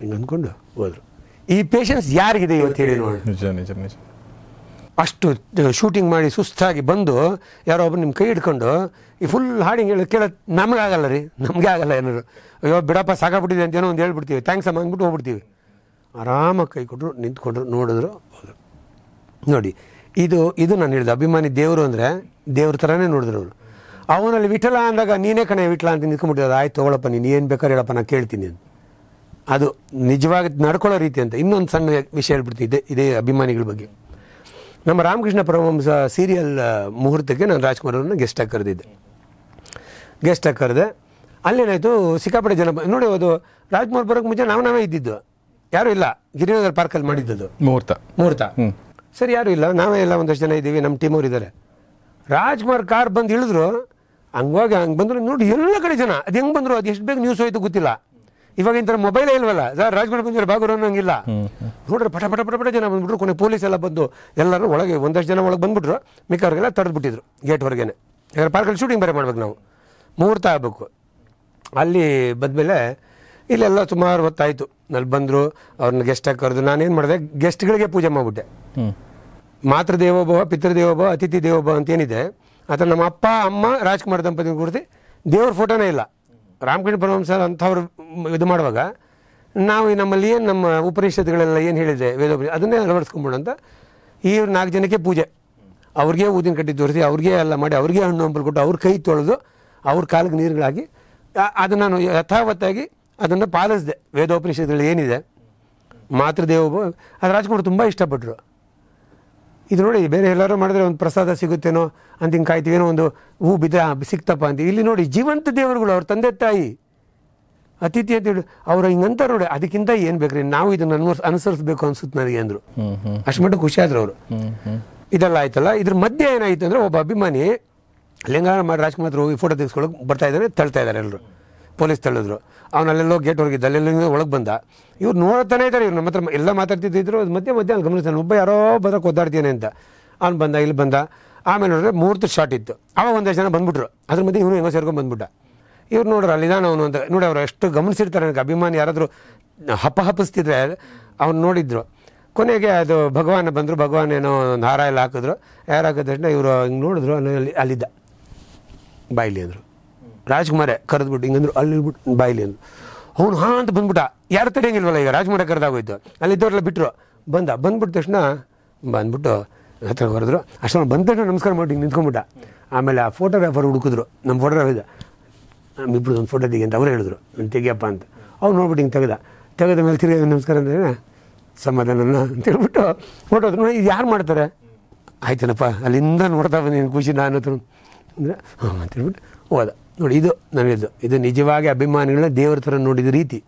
ಹಿಂಗೆ ಅಂದ್ಕೊಂಡು ಹೋದರು ಈ ಪೇಷನ್ಸ್ ಯಾರಿಗಿದೆ ಇವತ್ತು ಹೇಳಿ ನೋಡಿ ನಿಜ ನಿಜ ಅಷ್ಟು ಶೂಟಿಂಗ್ ಮಾಡಿ ಸುಸ್ತಾಗಿ ಬಂದು ಯಾರೋ ಒಬ್ಬರು ನಿಮ್ಮ ಕೈ ಹಿಡ್ಕೊಂಡು ಈ ಫುಲ್ ಹಾಡಿಂಗ್ ಹೇಳಿ ಕೇಳೋದು ನಮಗೆ ಆಗಲ್ಲ ರೀ ನಮಗೆ ಆಗಲ್ಲ ಏನಾರು ಅಯ್ಯೋ ಬಿಡಪ್ಪ ಸಾಕಾಗ್ಬಿಟ್ಟಿದೆ ಅಂತ ಏನೋ ಒಂದು ಹೇಳ್ಬಿಡ್ತೀವಿ ಥ್ಯಾಂಕ್ಸ್ ಅಮ್ಮ ಅಂದ್ಬಿಟ್ಟು ಹೋಗ್ಬಿಡ್ತೀವಿ ಆರಾಮಾಗಿ ಕೈ ಕೊಟ್ಟರು ನಿಂತ್ಕೊಂಡ್ರು ನೋಡಿದ್ರು ಹೋದರು ನೋಡಿ ಇದು ಇದು ನಾನು ಹೇಳಿದೆ ಅಭಿಮಾನಿ ದೇವರು ಅಂದರೆ ದೇವ್ರ ಥರನೇ ನೋಡಿದ್ರು ಅವರು ಅವನಲ್ಲಿ ವಿಠಲ ಅಂದಾಗ ನೀನೇ ಕಣೆ ವಿಠಲ ಅಂತ ಅದು ಆಯ್ತು ತೊಗೊಳಪ್ಪ ನೀನು ಏನು ಬೇಕಾದ್ರೆ ಹೇಳಪ್ಪ ನಾನು ಕೇಳ್ತೀನಿ ಅಂತ ಅದು ನಿಜವಾಗಿ ನಡ್ಕೊಳ್ಳೋ ರೀತಿ ಅಂತ ಇನ್ನೊಂದು ಸಣ್ಣ ವಿಷಯ ಹೇಳ್ಬಿಡ್ತಿದ್ದೆ ಇದೇ ಅಭಿಮಾನಿಗಳ ಬಗ್ಗೆ ನಮ್ಮ ರಾಮಕೃಷ್ಣ ಪರಮಹಂಸ ಸೀರಿಯಲ್ ಮುಹೂರ್ತಕ್ಕೆ ನಾನು ರಾಜ್ಕುಮಾರ್ ಅವ್ರನ್ನ ಗೆಸ್ಟಾಗಿ ಕರೆದಿದ್ದೆ ಗೆಸ್ಟ್ ಕರೆದೆ ಅಲ್ಲೇನಾಯಿತು ಸಿಕ್ಕಾಪಟ್ಟೆ ಜನ ನೋಡಿ ಅದು ರಾಜ್ಕುಮಾರ್ ಬರೋಕ್ಕೆ ಮುಂಚೆ ನಾವು ನಾವೇ ಇದ್ದಿದ್ದು ಯಾರೂ ಇಲ್ಲ ಗಿರಿನಗರ್ ಪಾರ್ಕಲ್ಲಿ ಮಾಡಿದ್ದದು ಮುಹೂರ್ತ ಮುಹೂರ್ತ ಸರಿ ಯಾರೂ ಇಲ್ಲ ನಾವೇ ಇಲ್ಲ ಒಂದಷ್ಟು ಜನ ಇದ್ದೀವಿ ನಮ್ಮ ಟೀಮವ್ರು ಇದ್ದಾರೆ ರಾಜ್ಕುಮಾರ್ ಕಾರ್ ಬಂದು ಇಳಿದ್ರು ಹಂಗಾಗಿ ಹಂಗೆ ಬಂದರು ನೋಡಿ ಎಲ್ಲ ಕಡೆ ಜನ ಅದು ಹೆಂಗೆ ಬಂದರು ಅದು ಎಷ್ಟು ಬೇಗ ನ್ಯೂಸ್ ಹೋಯ್ತು ಗೊತ್ತಿಲ್ಲ ಇವಾಗ ಇಂಥ ಮೊಬೈಲೇ ಇಲ್ವಲ್ಲ ಸರ್ ರಾಜ್ಕುಮಾರ್ ಬಂದಿರೋ ಅನ್ನೋಂಗಿಲ್ಲ ನೋಡ್ರಿ ಪಟ ಪಟ ಪಟ ಪಟ ಜನ ಬಂದ್ಬಿಟ್ರು ಕೊನೆ ಪೊಲೀಸ್ ಎಲ್ಲ ಬಂದು ಎಲ್ಲರೂ ಒಳಗೆ ಒಂದಷ್ಟು ಜನ ಒಳಗೆ ಬಂದ್ಬಿಟ್ರು ಮಿಕ್ಕವ್ರಿಗೆಲ್ಲ ತಡೆದ್ಬಿಟ್ಟಿದ್ರು ಗೇಟ್ ಹೊರಗೇನೆ ಯಾಕಂದ್ರೆ ಪಾರ್ಕಲ್ಲಿ ಶೂಟಿಂಗ್ ಬೇರೆ ಮಾಡ್ಬೇಕು ನಾವು ಮುಹೂರ್ತ ಆಗಬೇಕು ಅಲ್ಲಿ ಬಂದಮೇಲೆ ಇಲ್ಲೆಲ್ಲ ಸುಮಾರು ಹೊತ್ತಾಯಿತು ನಲ್ಲಿ ಬಂದರು ಅವ್ರನ್ನ ಗೆಸ್ಟಾಗಿ ಕರೆದು ನಾನೇನು ಮಾಡಿದೆ ಗೆಸ್ಟ್ಗಳಿಗೆ ಪೂಜೆ ಮಾಡಿಬಿಟ್ಟೆ ಮಾತೃ ದೇವೋಭವ ಪಿತೃದೇವೋಭವ ಅತಿಥಿ ದೇವೋಭವ ಅಂತ ಏನಿದೆ ಥರ ನಮ್ಮ ಅಪ್ಪ ಅಮ್ಮ ರಾಜ್ಕುಮಾರ್ ದಂಪತಿ ಕುರಿತು ದೇವ್ರ ಫೋಟೋನೇ ಇಲ್ಲ ರಾಮಕೃಷ್ಣ ಸರ್ ಅಂಥವ್ರು ಇದು ಮಾಡುವಾಗ ನಾವು ನಮ್ಮಲ್ಲಿ ಏನು ನಮ್ಮ ಉಪನಿಷತ್ಗಳೆಲ್ಲ ಏನು ಹೇಳಿದೆ ವೇದೋಪನಿ ಅದನ್ನೇ ಅಳವಡಿಸ್ಕೊಂಬಿಡು ಅಂತ ಈ ನಾಲ್ಕು ಜನಕ್ಕೆ ಪೂಜೆ ಅವ್ರಿಗೆ ಊದಿನ ಕಟ್ಟಿ ತೋರಿಸಿ ಅವ್ರಿಗೆ ಎಲ್ಲ ಮಾಡಿ ಅವ್ರಿಗೆ ಹಣ್ಣು ಹಂಪಲು ಕೊಟ್ಟು ಅವ್ರ ಕೈ ತೊಳೆದು ಅವ್ರ ಕಾಲಿಗೆ ನೀರುಗಳಾಗಿ ಅದನ್ನು ನಾನು ಯಥಾವತ್ತಾಗಿ ಅದನ್ನು ಪಾಲಿಸಿದೆ ವೇದೋಪನಿಷತ್ಗಳು ಏನಿದೆ ಮಾತೃದೇವ ಅದು ರಾಜ್ಕುಮಾರ್ ತುಂಬ ಇಷ್ಟಪಟ್ಟರು ಇದು ನೋಡಿ ಬೇರೆ ಎಲ್ಲರೂ ಮಾಡಿದ್ರೆ ಒಂದು ಪ್ರಸಾದ ಸಿಗುತ್ತೇನೋ ಅಂತ ಹಿಂಗೆ ಏನೋ ಒಂದು ಹೂ ಬಿದ್ದ ಸಿಕ್ತಪ್ಪ ಅಂತ ಇಲ್ಲಿ ನೋಡಿ ಜೀವಂತ ದೇವರುಗಳು ಅವ್ರ ತಂದೆ ತಾಯಿ ಅತಿಥಿ ಅಂತ ಹೇಳಿ ಅವ್ರು ಹಿಂಗಂತ ನೋಡಿ ಅದಕ್ಕಿಂತ ಏನು ಬೇಕ್ರಿ ನಾವು ಇದನ್ನು ಅನ್ವರ್ಸ್ ಅನುಸರಿಸಬೇಕು ಅನ್ಸುತ್ತೆ ನನಗೆ ಅಂದರು ಅಷ್ಟು ಮಟ್ಟ ಖುಷಿ ಆದ್ರು ಅವರು ಇದೆಲ್ಲ ಆಯ್ತಲ್ಲ ಇದ್ರ ಮಧ್ಯೆ ಏನಾಯ್ತು ಅಂದರೆ ಒಬ್ಬ ಅಭಿಮಾನಿ ಲಿಂಗಾರ ಮಾಡಿ ರಾಜ್ಕುಮಾರ್ ಹೋಗಿ ಫೋಟೋ ತೆಗೆಸ್ಕೊಳಕ್ಕೆ ಬರ್ತಾ ಇದ್ದಾರೆ ತಳ್ತಾ ಇದ್ದಾರೆ ಎಲ್ಲರೂ ಪೊಲೀಸ್ ತಳ್ಳಿದ್ರು ಅವನಲ್ಲೆಲ್ಲೋ ಗೇಟ್ ಹೊರಗಿದ್ದ ಅಲ್ಲೆಲ್ಲ ಒಳಗೆ ಬಂದ ಇವ್ರು ನೋಡ್ತಾನೆ ಇದ್ದಾರೆ ಇವ್ರು ನಮ್ಮ ಹತ್ರ ಎಲ್ಲ ಮಾತಾಡ್ತಿದ್ದಿದ್ರು ಮಧ್ಯೆ ಮಧ್ಯೆ ಅಲ್ಲಿ ಗಮನಿಸ್ತಾನೆ ಒಬ್ಬ ಯಾರೋ ಬರೋಕೆ ಒದ್ದಾಡ್ತೀನಿ ಅಂತ ಅವ್ನು ಬಂದ ಇಲ್ಲಿ ಬಂದ ಆಮೇಲೆ ನೋಡಿದ್ರೆ ಮೂರ್ತು ಶಾರ್ಟ್ ಇತ್ತು ಅವಾಗ ಒಂದಷ್ಟು ಜನ ಬಂದ್ಬಿಟ್ರು ಅದ್ರ ಮಧ್ಯೆ ಇವನು ಹೆಂಗೋ ಸೇರ್ಕೊಂಡು ಬಂದ್ಬಿಟ್ಟ ಇವ್ರು ನೋಡ್ರ ಅಲ್ಲಿದಾನ ಅವನು ಅಂತ ನೋಡಿ ಅವ್ರು ಎಷ್ಟು ಗಮನಿಸಿರ್ತಾರೆ ನನಗೆ ಅಭಿಮಾನಿ ಯಾರಾದರೂ ಹಪ್ಪ ಹಪ್ಪಿಸ್ತಿದ್ರೆ ಅವ್ನು ನೋಡಿದ್ರು ಕೊನೆಗೆ ಅದು ಭಗವಾನ್ ಬಂದರು ಭಗವಾನ್ ಏನೋ ಒಂದು ಹಾರ ಎಲ್ಲ ಹಾಕಿದ್ರು ಯಾರು ಹಾಕಿದ ತಕ್ಷಣ ಇವರು ಹಿಂಗೆ ನೋಡಿದ್ರು ಅಲ್ಲಿ ಅಲ್ಲಿದ್ದ ಬಾಯಿಲಿ ಅಂದರು ರಾಜ್ಕುಮಾರೇ ಕರೆದ್ಬಿಟ್ಟು ಹಿಂಗಂದ್ರು ಅಲ್ಲಿ ಬಿಟ್ಟು ಬಾಯಿಲಿ ಅಂದರು ಅವನು ಹಾಂ ಅಂತ ಬಂದ್ಬಿಟ್ಟ ಯಾರು ತಡೆಯಂಗಿಲ್ವಲ್ಲ ಈಗ ರಾಜ್ಕುಮಾರ ಕರೆದಾಗೋಯ್ತು ಅಲ್ಲಿದ್ದವ್ರೆಲ್ಲ ಬಿಟ್ಟರು ಬಂದ ಬಂದ್ಬಿಟ್ಟ ತಕ್ಷಣ ಬಂದ್ಬಿಟ್ಟು ಹತ್ರ ಹೊರದ್ರು ಅಷ್ಟೊಂದು ಬಂದ ತಕ್ಷಣ ನಮಸ್ಕಾರ ಮಾಡಿ ಹಿಂಗೆ ನಿಂತ್ಕೊಂಡ್ಬಿಟ್ಟ ಆಮೇಲೆ ಆ ಫೋಟೋಗ್ರಾಫರ್ ಹುಡುಕಿದ್ರು ನಮ್ಮ ಫೋಟೋಗ್ರಾಫ್ ಇದೆ ನಮ್ಮಿಬ್ರದ್ದು ಒಂದು ಫೋಟೋ ತೆಗಿ ಅಂತ ಅವ್ರು ಹೇಳಿದ್ರು ನಾನು ತೆಗಿಯಪ್ಪ ಅಂತ ಅವ್ರು ನೋಡ್ಬಿಟ್ಟು ಹಿಂಗೆ ತೆಗೆದ ತೆಗೆದ ಮೇಲೆ ತಿರುಗಿ ನಮಸ್ಕಾರ ಅಂದ್ರೆ ಸಮಾಧಾನ ಅಂತ ಹೇಳ್ಬಿಟ್ಟು ಫೋಟೋ ಇದು ಯಾರು ಮಾಡ್ತಾರೆ ಆಯ್ತೇನಪ್ಪ ಅಲ್ಲಿಂದ ನೋಡ್ತಾ ನೀನು ಖುಷಿ ನಾನು ಅಂದರೆ ಹಾಂ ಅಂತೇಳ್ಬಿಟ್ಟು ಹೋದ ನೋಡಿ ಇದು ನನ್ನದು ಇದು ನಿಜವಾಗಿ ಅಭಿಮಾನಿಗಳನ್ನ ದೇವ್ರ ಥರ ನೋಡಿದ ರೀತಿ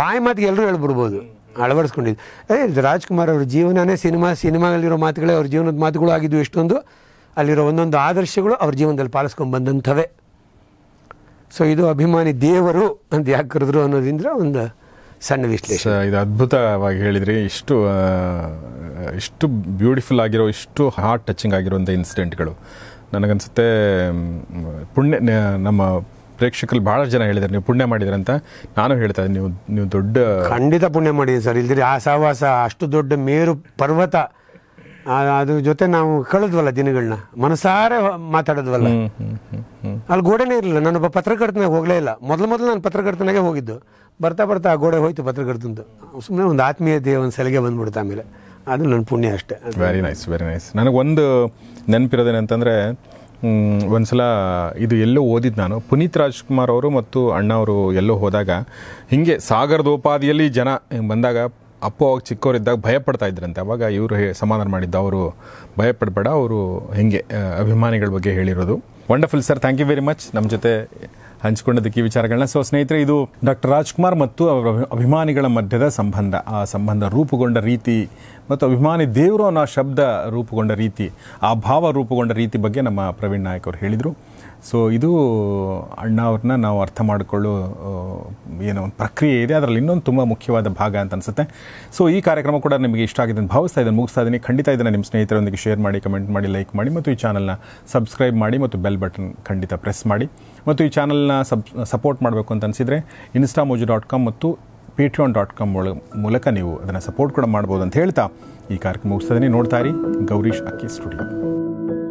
ಬಾಯಿ ಮಾತಿಗೆ ಎಲ್ಲರೂ ಹೇಳ್ಬಿಡ್ಬೋದು ಅಳವಡಿಸ್ಕೊಂಡಿದ್ದು ಏ ರಾಜ್ಕುಮಾರ್ ಅವ್ರ ಜೀವನನೇ ಸಿನಿಮಾ ಸಿನಿಮಾದಲ್ಲಿರೋ ಮಾತುಗಳೇ ಅವ್ರ ಜೀವನದ ಮಾತುಗಳು ಆಗಿದ್ದು ಎಷ್ಟೊಂದು ಅಲ್ಲಿರೋ ಒಂದೊಂದು ಆದರ್ಶಗಳು ಅವ್ರ ಜೀವನದಲ್ಲಿ ಪಾಲಿಸ್ಕೊಂಡು ಬಂದಂಥವೇ ಸೊ ಇದು ಅಭಿಮಾನಿ ದೇವರು ಅಂತ ಯಾಕೆ ಕರೆದ್ರು ಅನ್ನೋದ್ರಿಂದ ಒಂದು ಸಣ್ಣ ವಿಶ್ಲೇಷಣೆ ಇದು ಅದ್ಭುತವಾಗಿ ಹೇಳಿದ್ರಿ ಇಷ್ಟು ಇಷ್ಟು ಬ್ಯೂಟಿಫುಲ್ ಆಗಿರೋ ಇಷ್ಟು ಹಾರ್ಟ್ ಟಚಿಂಗ್ ಆಗಿರೋ ಇನ್ಸಿಡೆಂಟ್ಗಳು ನನಗನ್ಸುತ್ತೆ ಪುಣ್ಯ ನಮ್ಮ ಪ್ರೇಕ್ಷಕರು ಬಹಳ ಜನ ಹೇಳಿದ್ರೆ ನೀವು ಪುಣ್ಯ ಮಾಡಿದ್ರಂತ ನಾನು ಹೇಳ್ತಾ ಇದ್ದೀನಿ ನೀವು ನೀವು ದೊಡ್ಡ ಖಂಡಿತ ಪುಣ್ಯ ಮಾಡಿದ್ದೀನಿ ಸರ್ ಇಲ್ದಿರಿ ಆ ಸಹವಾಸ ಅಷ್ಟು ದೊಡ್ಡ ಮೇರು ಪರ್ವತ ಅದ್ರ ಜೊತೆ ನಾವು ಕಳೆದ್ವಲ್ಲ ದಿನಗಳನ್ನ ಮನಸಾರೆ ಮಾತಾಡೋದ್ವಲ್ಲ ಅಲ್ಲಿ ಗೋಡೆನೇ ಇರಲಿಲ್ಲ ಒಬ್ಬ ಪತ್ರಕರ್ತನಾಗ ಹೋಗಲೇ ಇಲ್ಲ ಮೊದಲು ಮೊದಲು ನಾನು ಪತ್ರಕರ್ತನಾಗೆ ಹೋಗಿದ್ದು ಬರ್ತಾ ಬರ್ತಾ ಆ ಗೋಡೆ ಹೋಯ್ತು ಪತ್ರಕರ್ತಂದು ಸುಮ್ಮನೆ ಒಂದು ಆತ್ಮೀಯತೆ ಒಂದು ಸಲಿಗೆ ಬಂದ್ಬಿಡುತ್ತೆ ಆಮೇಲೆ ಅದು ನನ್ನ ಪುಣ್ಯ ಅಷ್ಟೇ ವೆರಿ ನೈಸ್ ವೆರಿ ನೈಸ್ ನನಗೊಂದು ನೆನಪಿರೋದೇನಂತಂದರೆ ಒಂದ್ಸಲ ಇದು ಎಲ್ಲೋ ಓದಿದ್ದು ನಾನು ಪುನೀತ್ ರಾಜ್ಕುಮಾರ್ ಅವರು ಮತ್ತು ಅಣ್ಣ ಅವರು ಎಲ್ಲೋ ಹೋದಾಗ ಹೀಗೆ ಸಾಗರದೋಪಾದಿಯಲ್ಲಿ ಜನ ಬಂದಾಗ ಅಪ್ಪು ಅವಾಗ ಚಿಕ್ಕವರಿದ್ದಾಗ ಭಯ ಪಡ್ತಾ ಇದ್ರಂತೆ ಅವಾಗ ಇವರು ಸಮಾಧಾನ ಮಾಡಿದ್ದ ಅವರು ಭಯ ಭಯಪಡಬೇಡ ಅವರು ಹೇಗೆ ಅಭಿಮಾನಿಗಳ ಬಗ್ಗೆ ಹೇಳಿರೋದು wonderful sir thank you very much ನಮ್ಮ ಜೊತೆ ಹಂಚಿಕೊಂಡಿದ್ದಕ್ಕೆ ಈ ವಿಚಾರಗಳನ್ನ ಸೊ ಸ್ನೇಹಿತರೆ ಇದು ಡಾಕ್ಟರ್ ರಾಜ್ಕುಮಾರ್ ಮತ್ತು ಅವರ ಅಭಿಮಾನಿಗಳ ಮಧ್ಯದ ಸಂಬಂಧ ಆ ಸಂಬಂಧ ರೂಪುಗೊಂಡ ರೀತಿ ಮತ್ತು ಅಭಿಮಾನಿ ದೇವರು ಅನ್ನೋ ಶಬ್ದ ರೂಪುಗೊಂಡ ರೀತಿ ಆ ಭಾವ ರೂಪುಗೊಂಡ ರೀತಿ ಬಗ್ಗೆ ನಮ್ಮ ಪ್ರವೀಣ್ ನಾಯಕ್ ಅವರು ಹೇಳಿದರು ಸೊ ಇದು ಅಣ್ಣ ಅವ್ರನ್ನ ನಾವು ಅರ್ಥ ಮಾಡಿಕೊಳ್ಳೋ ಏನೋ ಒಂದು ಪ್ರಕ್ರಿಯೆ ಇದೆ ಅದರಲ್ಲಿ ಇನ್ನೊಂದು ತುಂಬ ಮುಖ್ಯವಾದ ಭಾಗ ಅಂತ ಅನಿಸುತ್ತೆ ಸೊ ಈ ಕಾರ್ಯಕ್ರಮ ಕೂಡ ನಿಮಗೆ ಇಷ್ಟ ಆಗಿದೆ ಅಂತ ಭಾವಿಸ್ತಾ ಇದ್ದೀನಿ ಮುಗಿಸ್ತಾ ಇದ್ದೀನಿ ಖಂಡಿತ ಇದನ್ನು ನಿಮ್ಮ ಸ್ನೇಹಿತರೊಂದಿಗೆ ಶೇರ್ ಮಾಡಿ ಕಮೆಂಟ್ ಮಾಡಿ ಲೈಕ್ ಮಾಡಿ ಮತ್ತು ಈ ಚಾನಲ್ನ ಸಬ್ಸ್ಕ್ರೈಬ್ ಮಾಡಿ ಮತ್ತು ಬೆಲ್ ಬಟನ್ ಖಂಡಿತ ಪ್ರೆಸ್ ಮಾಡಿ ಮತ್ತು ಈ ಚಾನಲ್ನ ಸಬ್ ಸಪೋರ್ಟ್ ಮಾಡಬೇಕು ಅಂತ ಅನಿಸಿದರೆ ಇನ್ಸ್ಟಾಮೋಜು ಡಾಟ್ ಕಾಮ್ ಮತ್ತು ಪೇಟ್ರಿಯಾನ್ ಡಾಟ್ ಕಾಮ್ ಮೂಲಕ ನೀವು ಅದನ್ನು ಸಪೋರ್ಟ್ ಕೂಡ ಮಾಡ್ಬೋದು ಅಂತ ಹೇಳ್ತಾ ಈ ಕಾರ್ಯಕ್ರಮ ಮುಗಿಸ್ತದನ್ನೇ ನೋಡ್ತಾ ಇರಿ ಗೌರೀಶ್ ಅಕ್ಕಿ ಸ್ಟುಡಿಯೋ